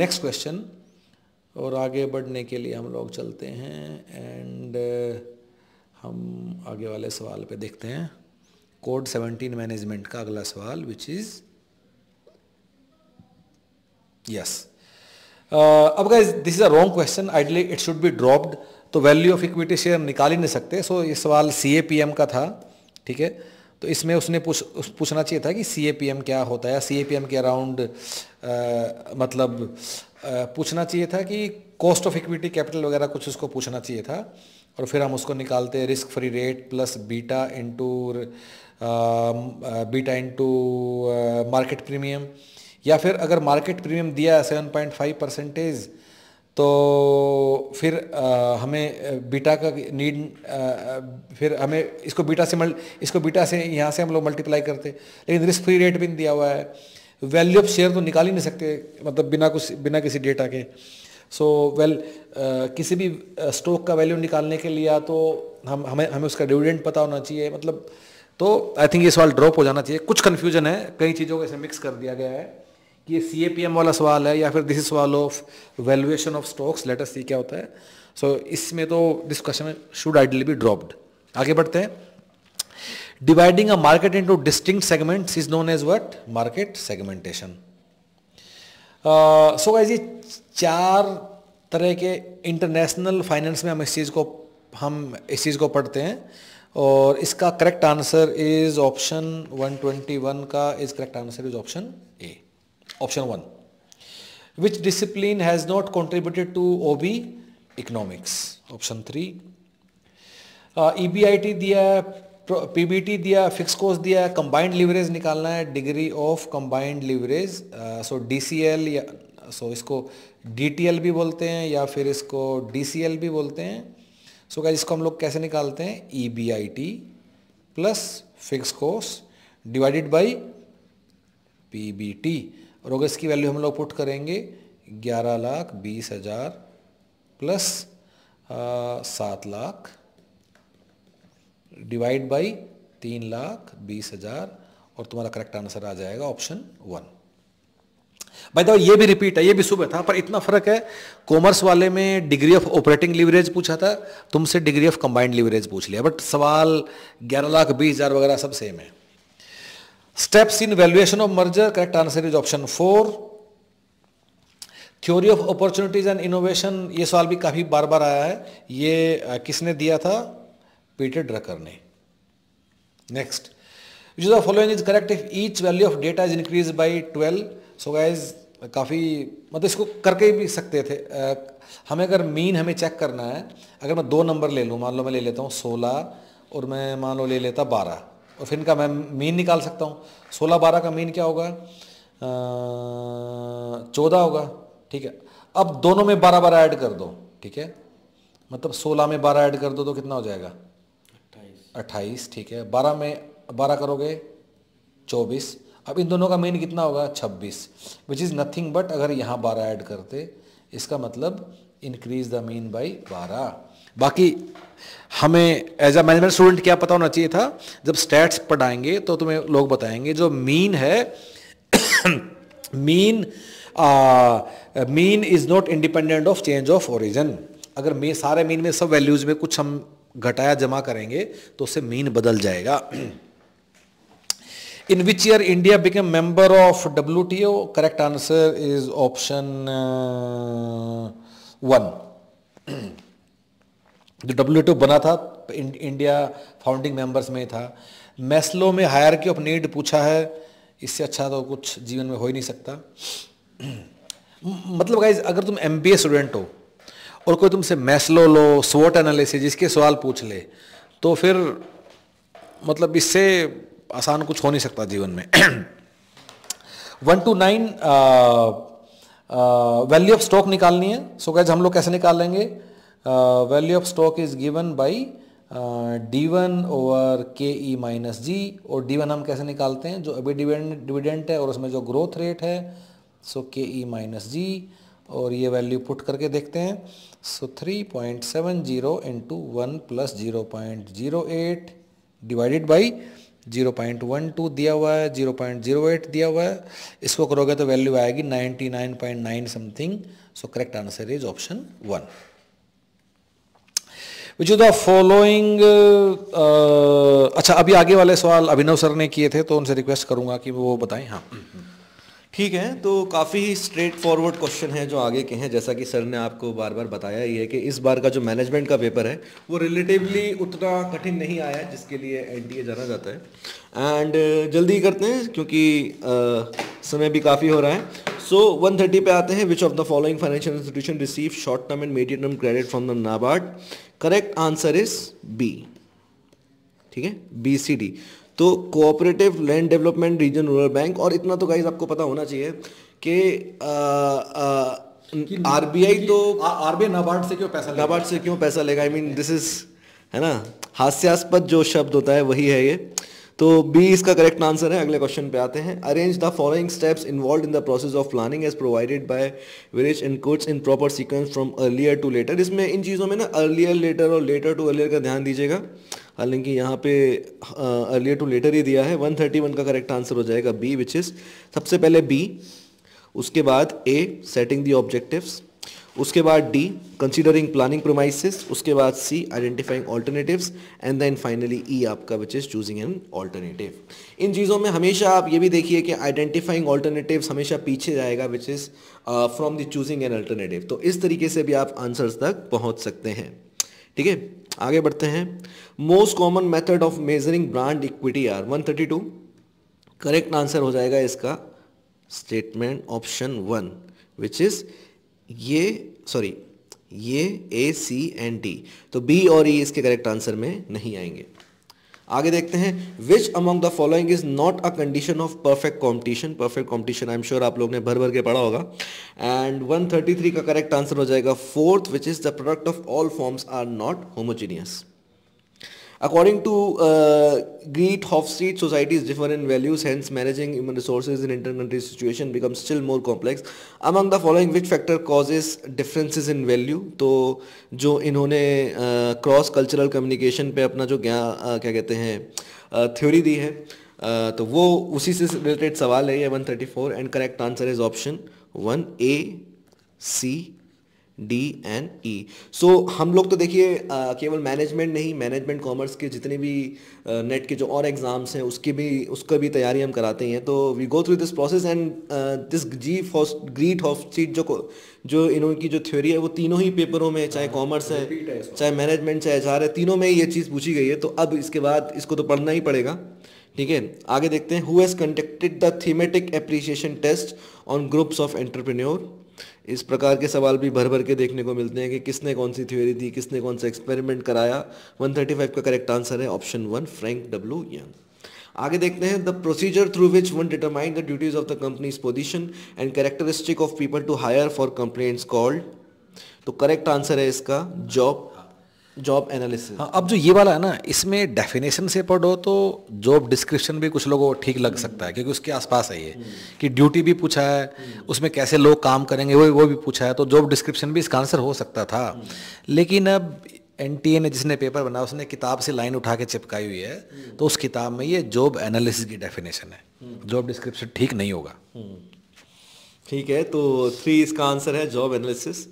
next question और आगे बढ़ने के लिए हम लोग चलते हैं एंड uh, हम आगे वाले सवाल पे देखते हैं कोड 17 मैनेजमेंट का अगला सवाल विच इज़ यस अब guys this is a wrong question ideally it should be dropped तो वैल्यू ऑफ इक्विटी शेयर निकाल ही नहीं सकते सो so, ये सवाल सी ए पी एम का था ठीक है तो इसमें उसने पूछ उस पूछना चाहिए था कि सी ए पी एम क्या होता है सी ए पी एम के अराउंड uh, मतलब आ, uh, पूछना चाहिए था कि कॉस्ट ऑफ इक्विटी कैपिटल वगैरह कुछ उसको पूछना चाहिए था और फिर हम उसको निकालते हैं risk free rate plus beta into beta into market premium या फिर अगर मार्केट प्रीमियम दिया है सेवन पॉइंट फाइव परसेंटेज तो फिर आ, uh, हमें बीटा uh, का नीड आ, uh, फिर हमें इसको बीटा से मल्ट इसको बीटा से यहाँ से हम लोग मल्टीप्लाई करते लेकिन रिस्क फ्री रेट भी दिया हुआ है वैल्यू ऑफ शेयर तो निकाल ही नहीं सकते मतलब बिना कुछ बिना किसी डेटा के सो वेल uh, किसी भी स्टॉक uh, का वैल्यू निकालने के लिए तो हम हमें हमें उसका डिविडेंड पता होना चाहिए मतलब तो आई थिंक ये सवाल ड्रॉप हो जाना चाहिए कुछ कन्फ्यूजन है कई चीज़ों को ऐसे मिक्स कर दिया गया है कि ये सी ए पी एम वाला सवाल है या फिर दिस इज सवाल of valuation of stocks letter C क्या होता है सो so, इसमें तो discussion should ideally be dropped आगे बढ़ते हैं dividing a market into distinct segments is known as what market segmentation so so ये चार तरह के इंटरनेशनल फाइनेंस में हम इस चीज़ को हम इस चीज़ को पढ़ते हैं और इसका करेक्ट आंसर इज ऑप्शन 121 का is correct answer is option A option one which discipline has not contributed to O B economics option three E B I T दिया है पी बी टी दिया फिक्स कोर्स दिया है combined leverage निकालना है degree of combined leverage so D C L या so so इसको डी भी बोलते हैं या फिर इसको डी भी बोलते हैं सो so, क्या इसको हम लोग कैसे निकालते हैं E B I T plus fixed कोर्स divided by P B T और अगर इसकी वैल्यू हम लोग पुट करेंगे ग्यारह लाख बीस हज़ार प्लस सात लाख डिवाइड बाई तीन लाख बीस हज़ार और तुम्हारा करेक्ट आंसर आ जाएगा option one by the way ये भी रिपीट है ये भी सुबह था पर इतना फर्क है कॉमर्स वाले में डिग्री ऑफ ऑपरेटिंग लिवरेज पूछा था तुमसे डिग्री ऑफ कंबाइंड लिवरेज पूछ लिया बट सवाल ग्यारह लाख बीस हज़ार वगैरह सब सेम है steps in valuation of merger correct answer is option four theory of opportunities and innovation ये सवाल भी काफ़ी बार बार आया है ये किसने दिया था पीटर ड्रकर ने next which is the following is correct if each value of data is increased by so guys काफ़ी मतलब इसको करके भी सकते थे आ, हमें अगर मीन हमें चेक करना है अगर मैं दो नंबर ले लूँ मान लो मैं ले लेता हूँ सोलह और मैं मान लो ले लेता बारह और फिर इनका मैं मीन निकाल सकता हूँ सोलह बारह का मीन क्या होगा चौदह होगा ठीक है अब दोनों में बारह बारह ऐड कर दो ठीक है मतलब सोलह में बारह ऐड कर दो तो कितना हो जाएगा अट्ठाईस ठीक है बारह में बारह करोगे चौबीस अब इन दोनों का मेन कितना होगा 26 विच इज़ नथिंग बट अगर यहाँ 12 ऐड करते इसका मतलब इंक्रीज द मीन बाई 12 बाकी हमें एज अ मैनेजमेंट स्टूडेंट क्या पता होना चाहिए था जब स्टैट्स पढ़ाएंगे तो तुम्हें लोग बताएंगे जो मीन है mean mean is not independent of change of origin अगर मे सारे मीन में सब वैल्यूज़ में कुछ हम घटाया जमा करेंगे तो उससे मीन बदल जाएगा In which year India became member of WTO? Correct answer is option uh, one. जो डब्ल्यू बना था इंडिया फाउंडिंग मेंबर्स में था मैस्लो में हायर की ऑफ नीड पूछा है इससे अच्छा तो कुछ जीवन में हो ही नहीं सकता मतलब गाइज अगर तुम एम स्टूडेंट हो और कोई तुमसे मैस्लो लो स्वोट एनालिसिस जिसके सवाल पूछ ले तो फिर मतलब इससे आसान कुछ हो नहीं सकता जीवन में one two nine value of stock निकालनी है सो so गैज हम लोग कैसे निकाल लेंगे value of stock is given by D one over K E minus जी और डी वन हम कैसे निकालते हैं जो अभी डिविडेंड डिविडेंट है और उसमें जो ग्रोथ रेट है सो के ई माइनस जी और ये वैल्यू पुट करके देखते हैं so three point seven zero into one plus zero point zero eight divided by 0.12 दिया हुआ है 0.08 दिया हुआ है इसको करोगे तो वैल्यू आएगी 99.9 something so correct answer is option one which is the following अच्छा अभी आगे वाले सवाल अभिनव सर ने किए थे तो उनसे रिक्वेस्ट करूंगा कि वो बताएं हाँ ठीक है तो काफ़ी स्ट्रेट फॉरवर्ड क्वेश्चन है जो आगे के हैं जैसा कि सर ने आपको बार बार बताया ही है कि इस बार का जो मैनेजमेंट का पेपर है वो रिलेटिवली उतना कठिन नहीं आया जिसके लिए एन जाना जाता है एंड जल्दी करते हैं क्योंकि आ, समय भी काफ़ी हो रहा है सो वन थर्टी पे आते हैं which of the following financial institution receive short term and medium term credit from the NABARD correct answer is B ठीक है बी सी डी तो cooperative land development region rural bank और इतना तो guys आपको पता होना चाहिए कि आरबीआई तो आरबीआई नाबार्ड से क्यों पैसा नाबार्ड से क्यों पैसा लेगा आई मीन दिस इज है ना हास्यास्पद जो शब्द होता है वही है ये तो बी इसका करेक्ट आंसर है अगले क्वेश्चन पे आते हैं arrange the following steps involve in the process of planning as provided by in inputs in proper sequence from earlier to later इसमें इन चीज़ों में ना अर्लियर लेटर और लेटर टू अर्लियर का ध्यान दीजिएगा हालांकि यहाँ पे अर्लियर टू लेटर ही दिया है 131 का करेक्ट आंसर हो जाएगा बी विच इज़ सबसे पहले बी उसके बाद ए सेटिंग दी ऑब्जेक्टिव्स उसके बाद डी कंसीडरिंग प्लानिंग प्रोमाइसिस उसके बाद C identifying alternatives and then finally E आपका which is choosing an alternative इन चीज़ों में हमेशा आप ये भी देखिए कि आइडेंटिफाइंग ऑल्टरनेटिव्स हमेशा पीछे जाएगा which is from the choosing an alternative तो इस तरीके से भी आप आंसर्स तक पहुंच सकते हैं ठीक है आगे बढ़ते हैं most common method of measuring brand equity are 132 correct answer हो जाएगा इसका statement option one which is ये सॉरी ये ए सी एंड डी तो बी और ई e इसके करेक्ट आंसर में नहीं आएंगे आगे देखते हैं which among the following is not a condition of perfect competition perfect competition I am sure आप लोग ने भर भर के पढ़ा होगा एंड 133 का करेक्ट आंसर हो जाएगा fourth which is the product of all firms are not homogeneous According to uh, Greet Hofstede, societies differ in values, hence managing human resources in inter-country situation becomes still more complex. Among the following, which factor causes differences in value? तो जो इन्होंने cross cultural communication पे अपना जो क्या क्या कहते हैं थ्योरी दी है तो वो उसी से रिलेटेड सवाल है ये 134 and correct answer is option one A C D and E so हम लोग तो देखिए केवल मैनेजमेंट नहीं मैनेजमेंट कॉमर्स के जितने भी नेट के जो और एग्ज़ाम्स हैं उसकी भी उसका भी तैयारी हम कराते हैं तो we go through this process and this जी फॉस ग्रीट ऑफ सीट जो जो इनकी जो थ्योरी है वो तीनों ही पेपरों में चाहे कॉमर्स है चाहे मैनेजमेंट हाँ, चाहे एच है तीनों में ये चीज़ पूछी गई है तो अब इसके बाद इसको तो पढ़ना ही पड़ेगा ठीक है आगे देखते हैं who has conducted the thematic apperception test on groups of entrepreneur इस प्रकार के सवाल भी भर भर के देखने को मिलते हैं कि किसने कौन सी थ्योरी दी किसने कौन सा एक्सपेरिमेंट कराया 135 का करेक्ट आंसर है option one Frank W Young आगे देखते हैं the procedure through which one determine the duties of the companies position and characteristic of people to hire for complaints called तो करेक्ट आंसर है इसका job job analysis हाँ अब जो ये वाला है ना इसमें डेफिनेशन से पढ़ो तो जॉब डिस्क्रिप्शन भी कुछ लोगों को ठीक लग सकता है क्योंकि उसके आसपास है ये हम्म। कि ड्यूटी भी पूछा है हम्म। उसमें कैसे लोग काम करेंगे वो वो भी पूछा है तो जॉब डिस्क्रिप्शन भी इसका आंसर हो सकता था हम्म। लेकिन अब एन ने जिसने पेपर बनाया उसने किताब से लाइन उठा के चिपकाई हुई है तो उस किताब में ये जॉब एनालिसिस की डेफिनेशन है जॉब डिस्क्रिप्शन ठीक नहीं होगा ठीक है तो थ्री इसका आंसर है जॉब एनालिसिस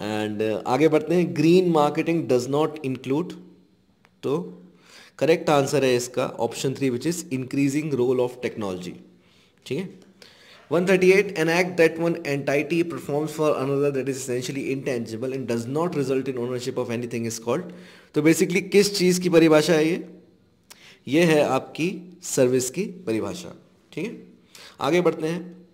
एंड आगे बढ़ते हैं green marketing does not include तो करेक्ट आंसर है इसका option three which is increasing role of technology ठीक है 138 an act that one entity performs for another that is essentially intangible and does not result in ownership of anything is called तो basically किस चीज़ की परिभाषा है ये ये है आपकी सर्विस की परिभाषा ठीक है आगे बढ़ते हैं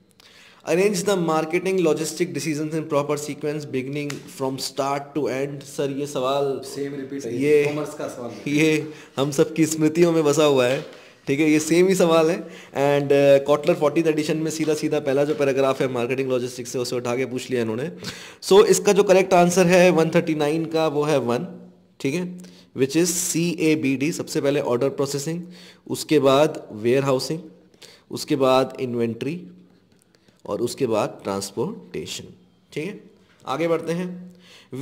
arrange the marketing logistic decision in proper sequence beginning from start to end sir ये सवाल सेम रिपीट ये कॉमर्स का सवाल ये हम सब की स्मृतियों में बसा हुआ है ठीक है ये सेम ही सवाल है एंड कॉटलर फोर्टीन एडिशन में सीधा सीधा पहला जो पैराग्राफ है मार्केटिंग लॉजिस्टिक्स से उसे उठा के पूछ लिया इन्होंने सो so, इसका जो करेक्ट आंसर है 139 का वो है वन ठीक है which is C A B D सबसे पहले ऑर्डर प्रोसेसिंग उसके बाद वेयर हाउसिंग उसके बाद इन्वेंट्री और उसके बाद ट्रांसपोर्टेशन ठीक है आगे बढ़ते हैं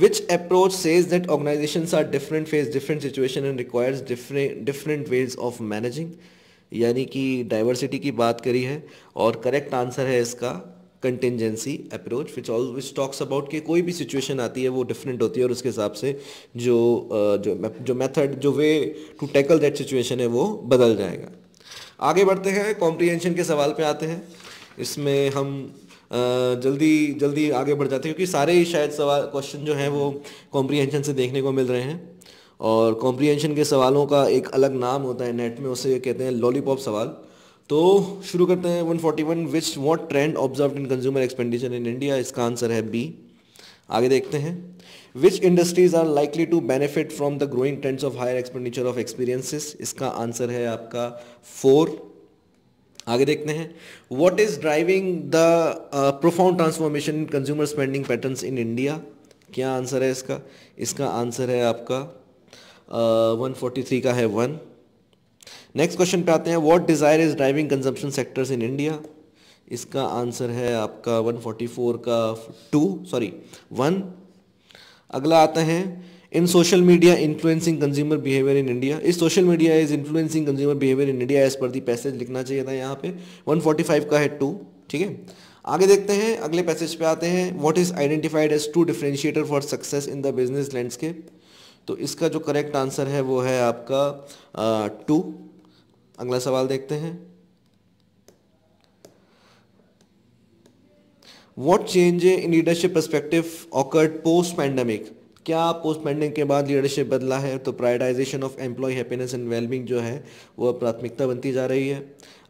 which approach says that organisation are different phase different situation and requires different different ways of managing यानी कि डाइवर्सिटी की बात करी है और करेक्ट आंसर है इसका contingency approach which all which talks about कि कोई भी सिचुएशन आती है वो डिफरेंट होती है और उसके हिसाब से जो जो जो मेथड जो way to tackle that situation है वो बदल जाएगा आगे बढ़ते हैं कॉम्प्रीहेंशन के सवाल पे आते हैं इसमें हम जल्दी जल्दी आगे बढ़ जाते हैं क्योंकि सारे ही शायद सवाल क्वेश्चन जो हैं वो कॉम्प्रीहेंशन से देखने को मिल रहे हैं और कॉम्प्रीहेंशन के सवालों का एक अलग नाम होता है नेट में उसे कहते हैं लॉलीपॉप सवाल तो शुरू करते हैं 141 forty one which what trend observe in consumer expenditure in India इसका आंसर है बी आगे देखते हैं which industries are likely to benefit from the growing trends of higher expenditure of experiences इसका आंसर है आपका फोर आगे देखते हैं what is driving the profound transformation in consumer spending patterns in India क्या आंसर है इसका इसका आंसर है आपका वन फोर्टी थ्री का है वन नेक्स्ट क्वेश्चन पे आते हैं what desire is driving consumption sectors in India इसका आंसर है आपका वन फोर्टी फोर का टू सॉरी वन अगला आता है in social media influencing consumer behaviour in India इस social media is influencing consumer behaviour in India as per the passage लिखना चाहिए था यहाँ पे 145 का है टू ठीक है आगे देखते हैं अगले पैसेज पे आते हैं what is identified as two differentiator for success in the business landscape तो इसका जो करेक्ट आंसर है वो है आपका टू अगला सवाल देखते हैं what change in leadership perspective occurred post pandemic क्या पोस्ट पेंडिंग के बाद लीडरशिप बदला है तो prioritisation of employee happiness and wellbeing जो है वो प्राथमिकता बनती जा रही है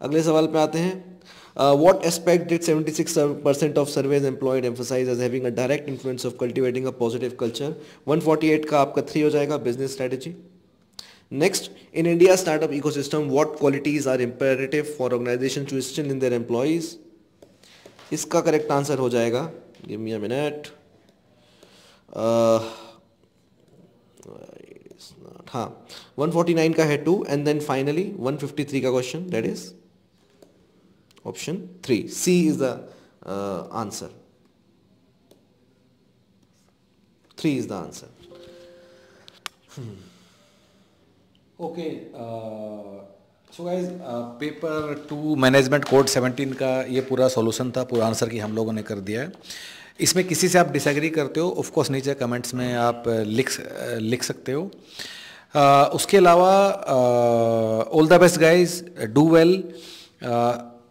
अगले सवाल पे आते हैं what aspect did seventy six percent of surveyed employees emphasise as having a direct influence of cultivating a positive culture one forty eight का आपका थ्री हो जाएगा business strategy in India startup ecosystem what qualities are imperative for organisation to still in their employees इसका correct answer हो जाएगा give me a minute हाँ 149 का है टू एंड देन फाइनली 153 का question that is option three C is the answer three is the answer okay so guys paper two management code 17 का ये पूरा सॉल्यूशन था पूरा आंसर की हम लोगों ने कर दिया है इसमें किसी से आप डिसएग्री करते हो ऑफकोर्स नीचे कमेंट्स में आप uh, लिख uh, लिख सकते हो Uh, उसके अलावा all the best guys do well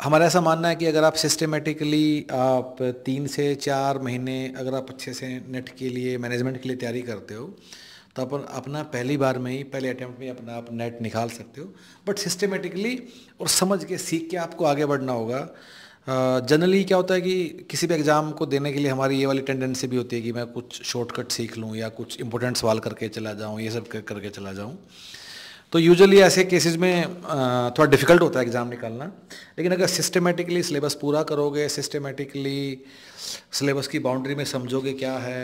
हमारा ऐसा मानना है कि अगर आप सिस्टमेटिकली आप तीन से चार महीने अगर आप अच्छे से नेट के लिए मैनेजमेंट के लिए तैयारी करते हो तो अपन अपना पहली बार में ही पहले अटैम्प्ट में अपना आप नेट निकाल सकते हो बट सिस्टमेटिकली और समझ के सीख के आपको आगे बढ़ना होगा जनरली क्या होता है कि किसी भी एग्ज़ाम को देने के लिए हमारी ये वाली टेंडेंसी भी होती है कि मैं कुछ शॉर्टकट सीख लूँ या कुछ इंपॉर्टेंट सवाल करके चला जाऊँ ये सब करके चला जाऊँ तो यूजुअली ऐसे केसेस में थोड़ा डिफिकल्ट होता है एग्ज़ाम निकालना लेकिन अगर सिस्टमेटिकली सिलेबस पूरा करोगे सिस्टमेटिकली सिलेबस की बाउंड्री में समझोगे क्या है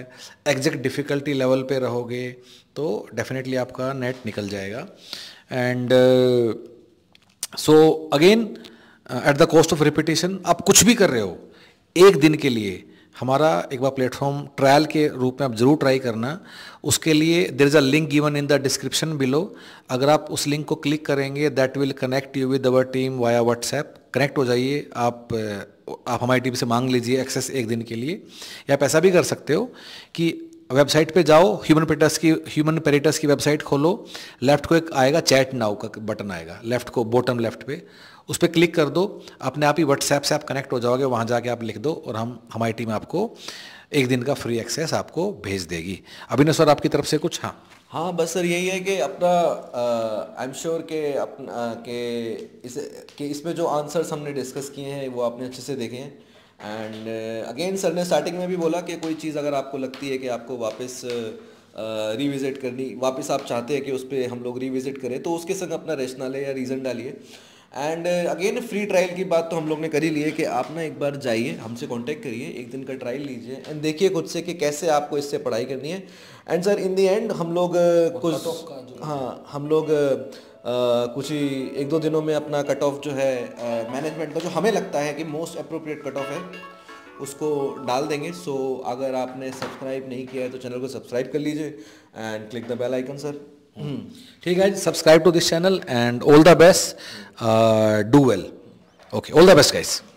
एग्जैक्ट डिफ़िकल्टी लेवल पे रहोगे तो डेफिनेटली आपका नेट निकल जाएगा and so again at the cost of repetition आप कुछ भी कर रहे हो एक दिन के लिए हमारा एक बार प्लेटफॉर्म ट्रायल के रूप में आप जरूर ट्राई करना उसके लिए there is a link given in the description below अगर आप उस लिंक को क्लिक करेंगे that will connect you with our team via WhatsApp connect हो जाइए आप uh, आप हमारी टीम से मांग लीजिए एक्सेस एक दिन के लिए या आप ऐसा भी कर सकते हो कि वेबसाइट पे जाओ ह्यूमन पेटस की ह्यूमन पेरिटस की वेबसाइट खोलो लेफ्ट को एक आएगा चैट नाउ का बटन आएगा लेफ्ट को बॉटम लेफ्ट पे उस पर क्लिक कर दो अपने आप ही व्हाट्सएप से आप कनेक्ट हो जाओगे वहाँ जाके आप लिख दो और हम हमारी टीम आपको एक दिन का फ्री एक्सेस आपको भेज देगी अभिनव सर आपकी तरफ से कुछ हाँ हाँ बस सर यही है कि अपना आई एम श्योर के अपना के इस के इसमें जो आंसर्स हमने डिस्कस किए हैं वो आपने अच्छे से देखे हैं एंड अगेन सर ने स्टार्टिंग में भी बोला कि कोई चीज़ अगर आपको लगती है कि आपको वापस रिविज़िट uh, करनी वापस आप चाहते हैं कि उस पर हम लोग रिविज़िट करें तो उसके संग अपना रेशनल है या रीज़न डालिए एंड अगेन फ्री ट्रायल की बात तो हम लोग ने कर ही ली है कि आप ना एक बार जाइए हमसे कांटेक्ट करिए एक दिन का ट्रायल लीजिए एंड देखिए खुद से कि कैसे आपको इससे पढ़ाई करनी है and sir in the end हम लोग uh, कुछ हाँ हम लोग uh, uh, कुछ ही एक दो दिनों में अपना कट ऑफ जो है मैनेजमेंट का जो हमें लगता है कि मोस्ट अप्रोप्रिएट कट ऑफ है उसको डाल देंगे सो so, अगर आपने सब्सक्राइब नहीं किया है तो चैनल को सब्सक्राइब कर लीजिए and click the bell icon sir Hey guys, subscribe to this channel and all the best. Uh, do well. Okay, all the best, guys.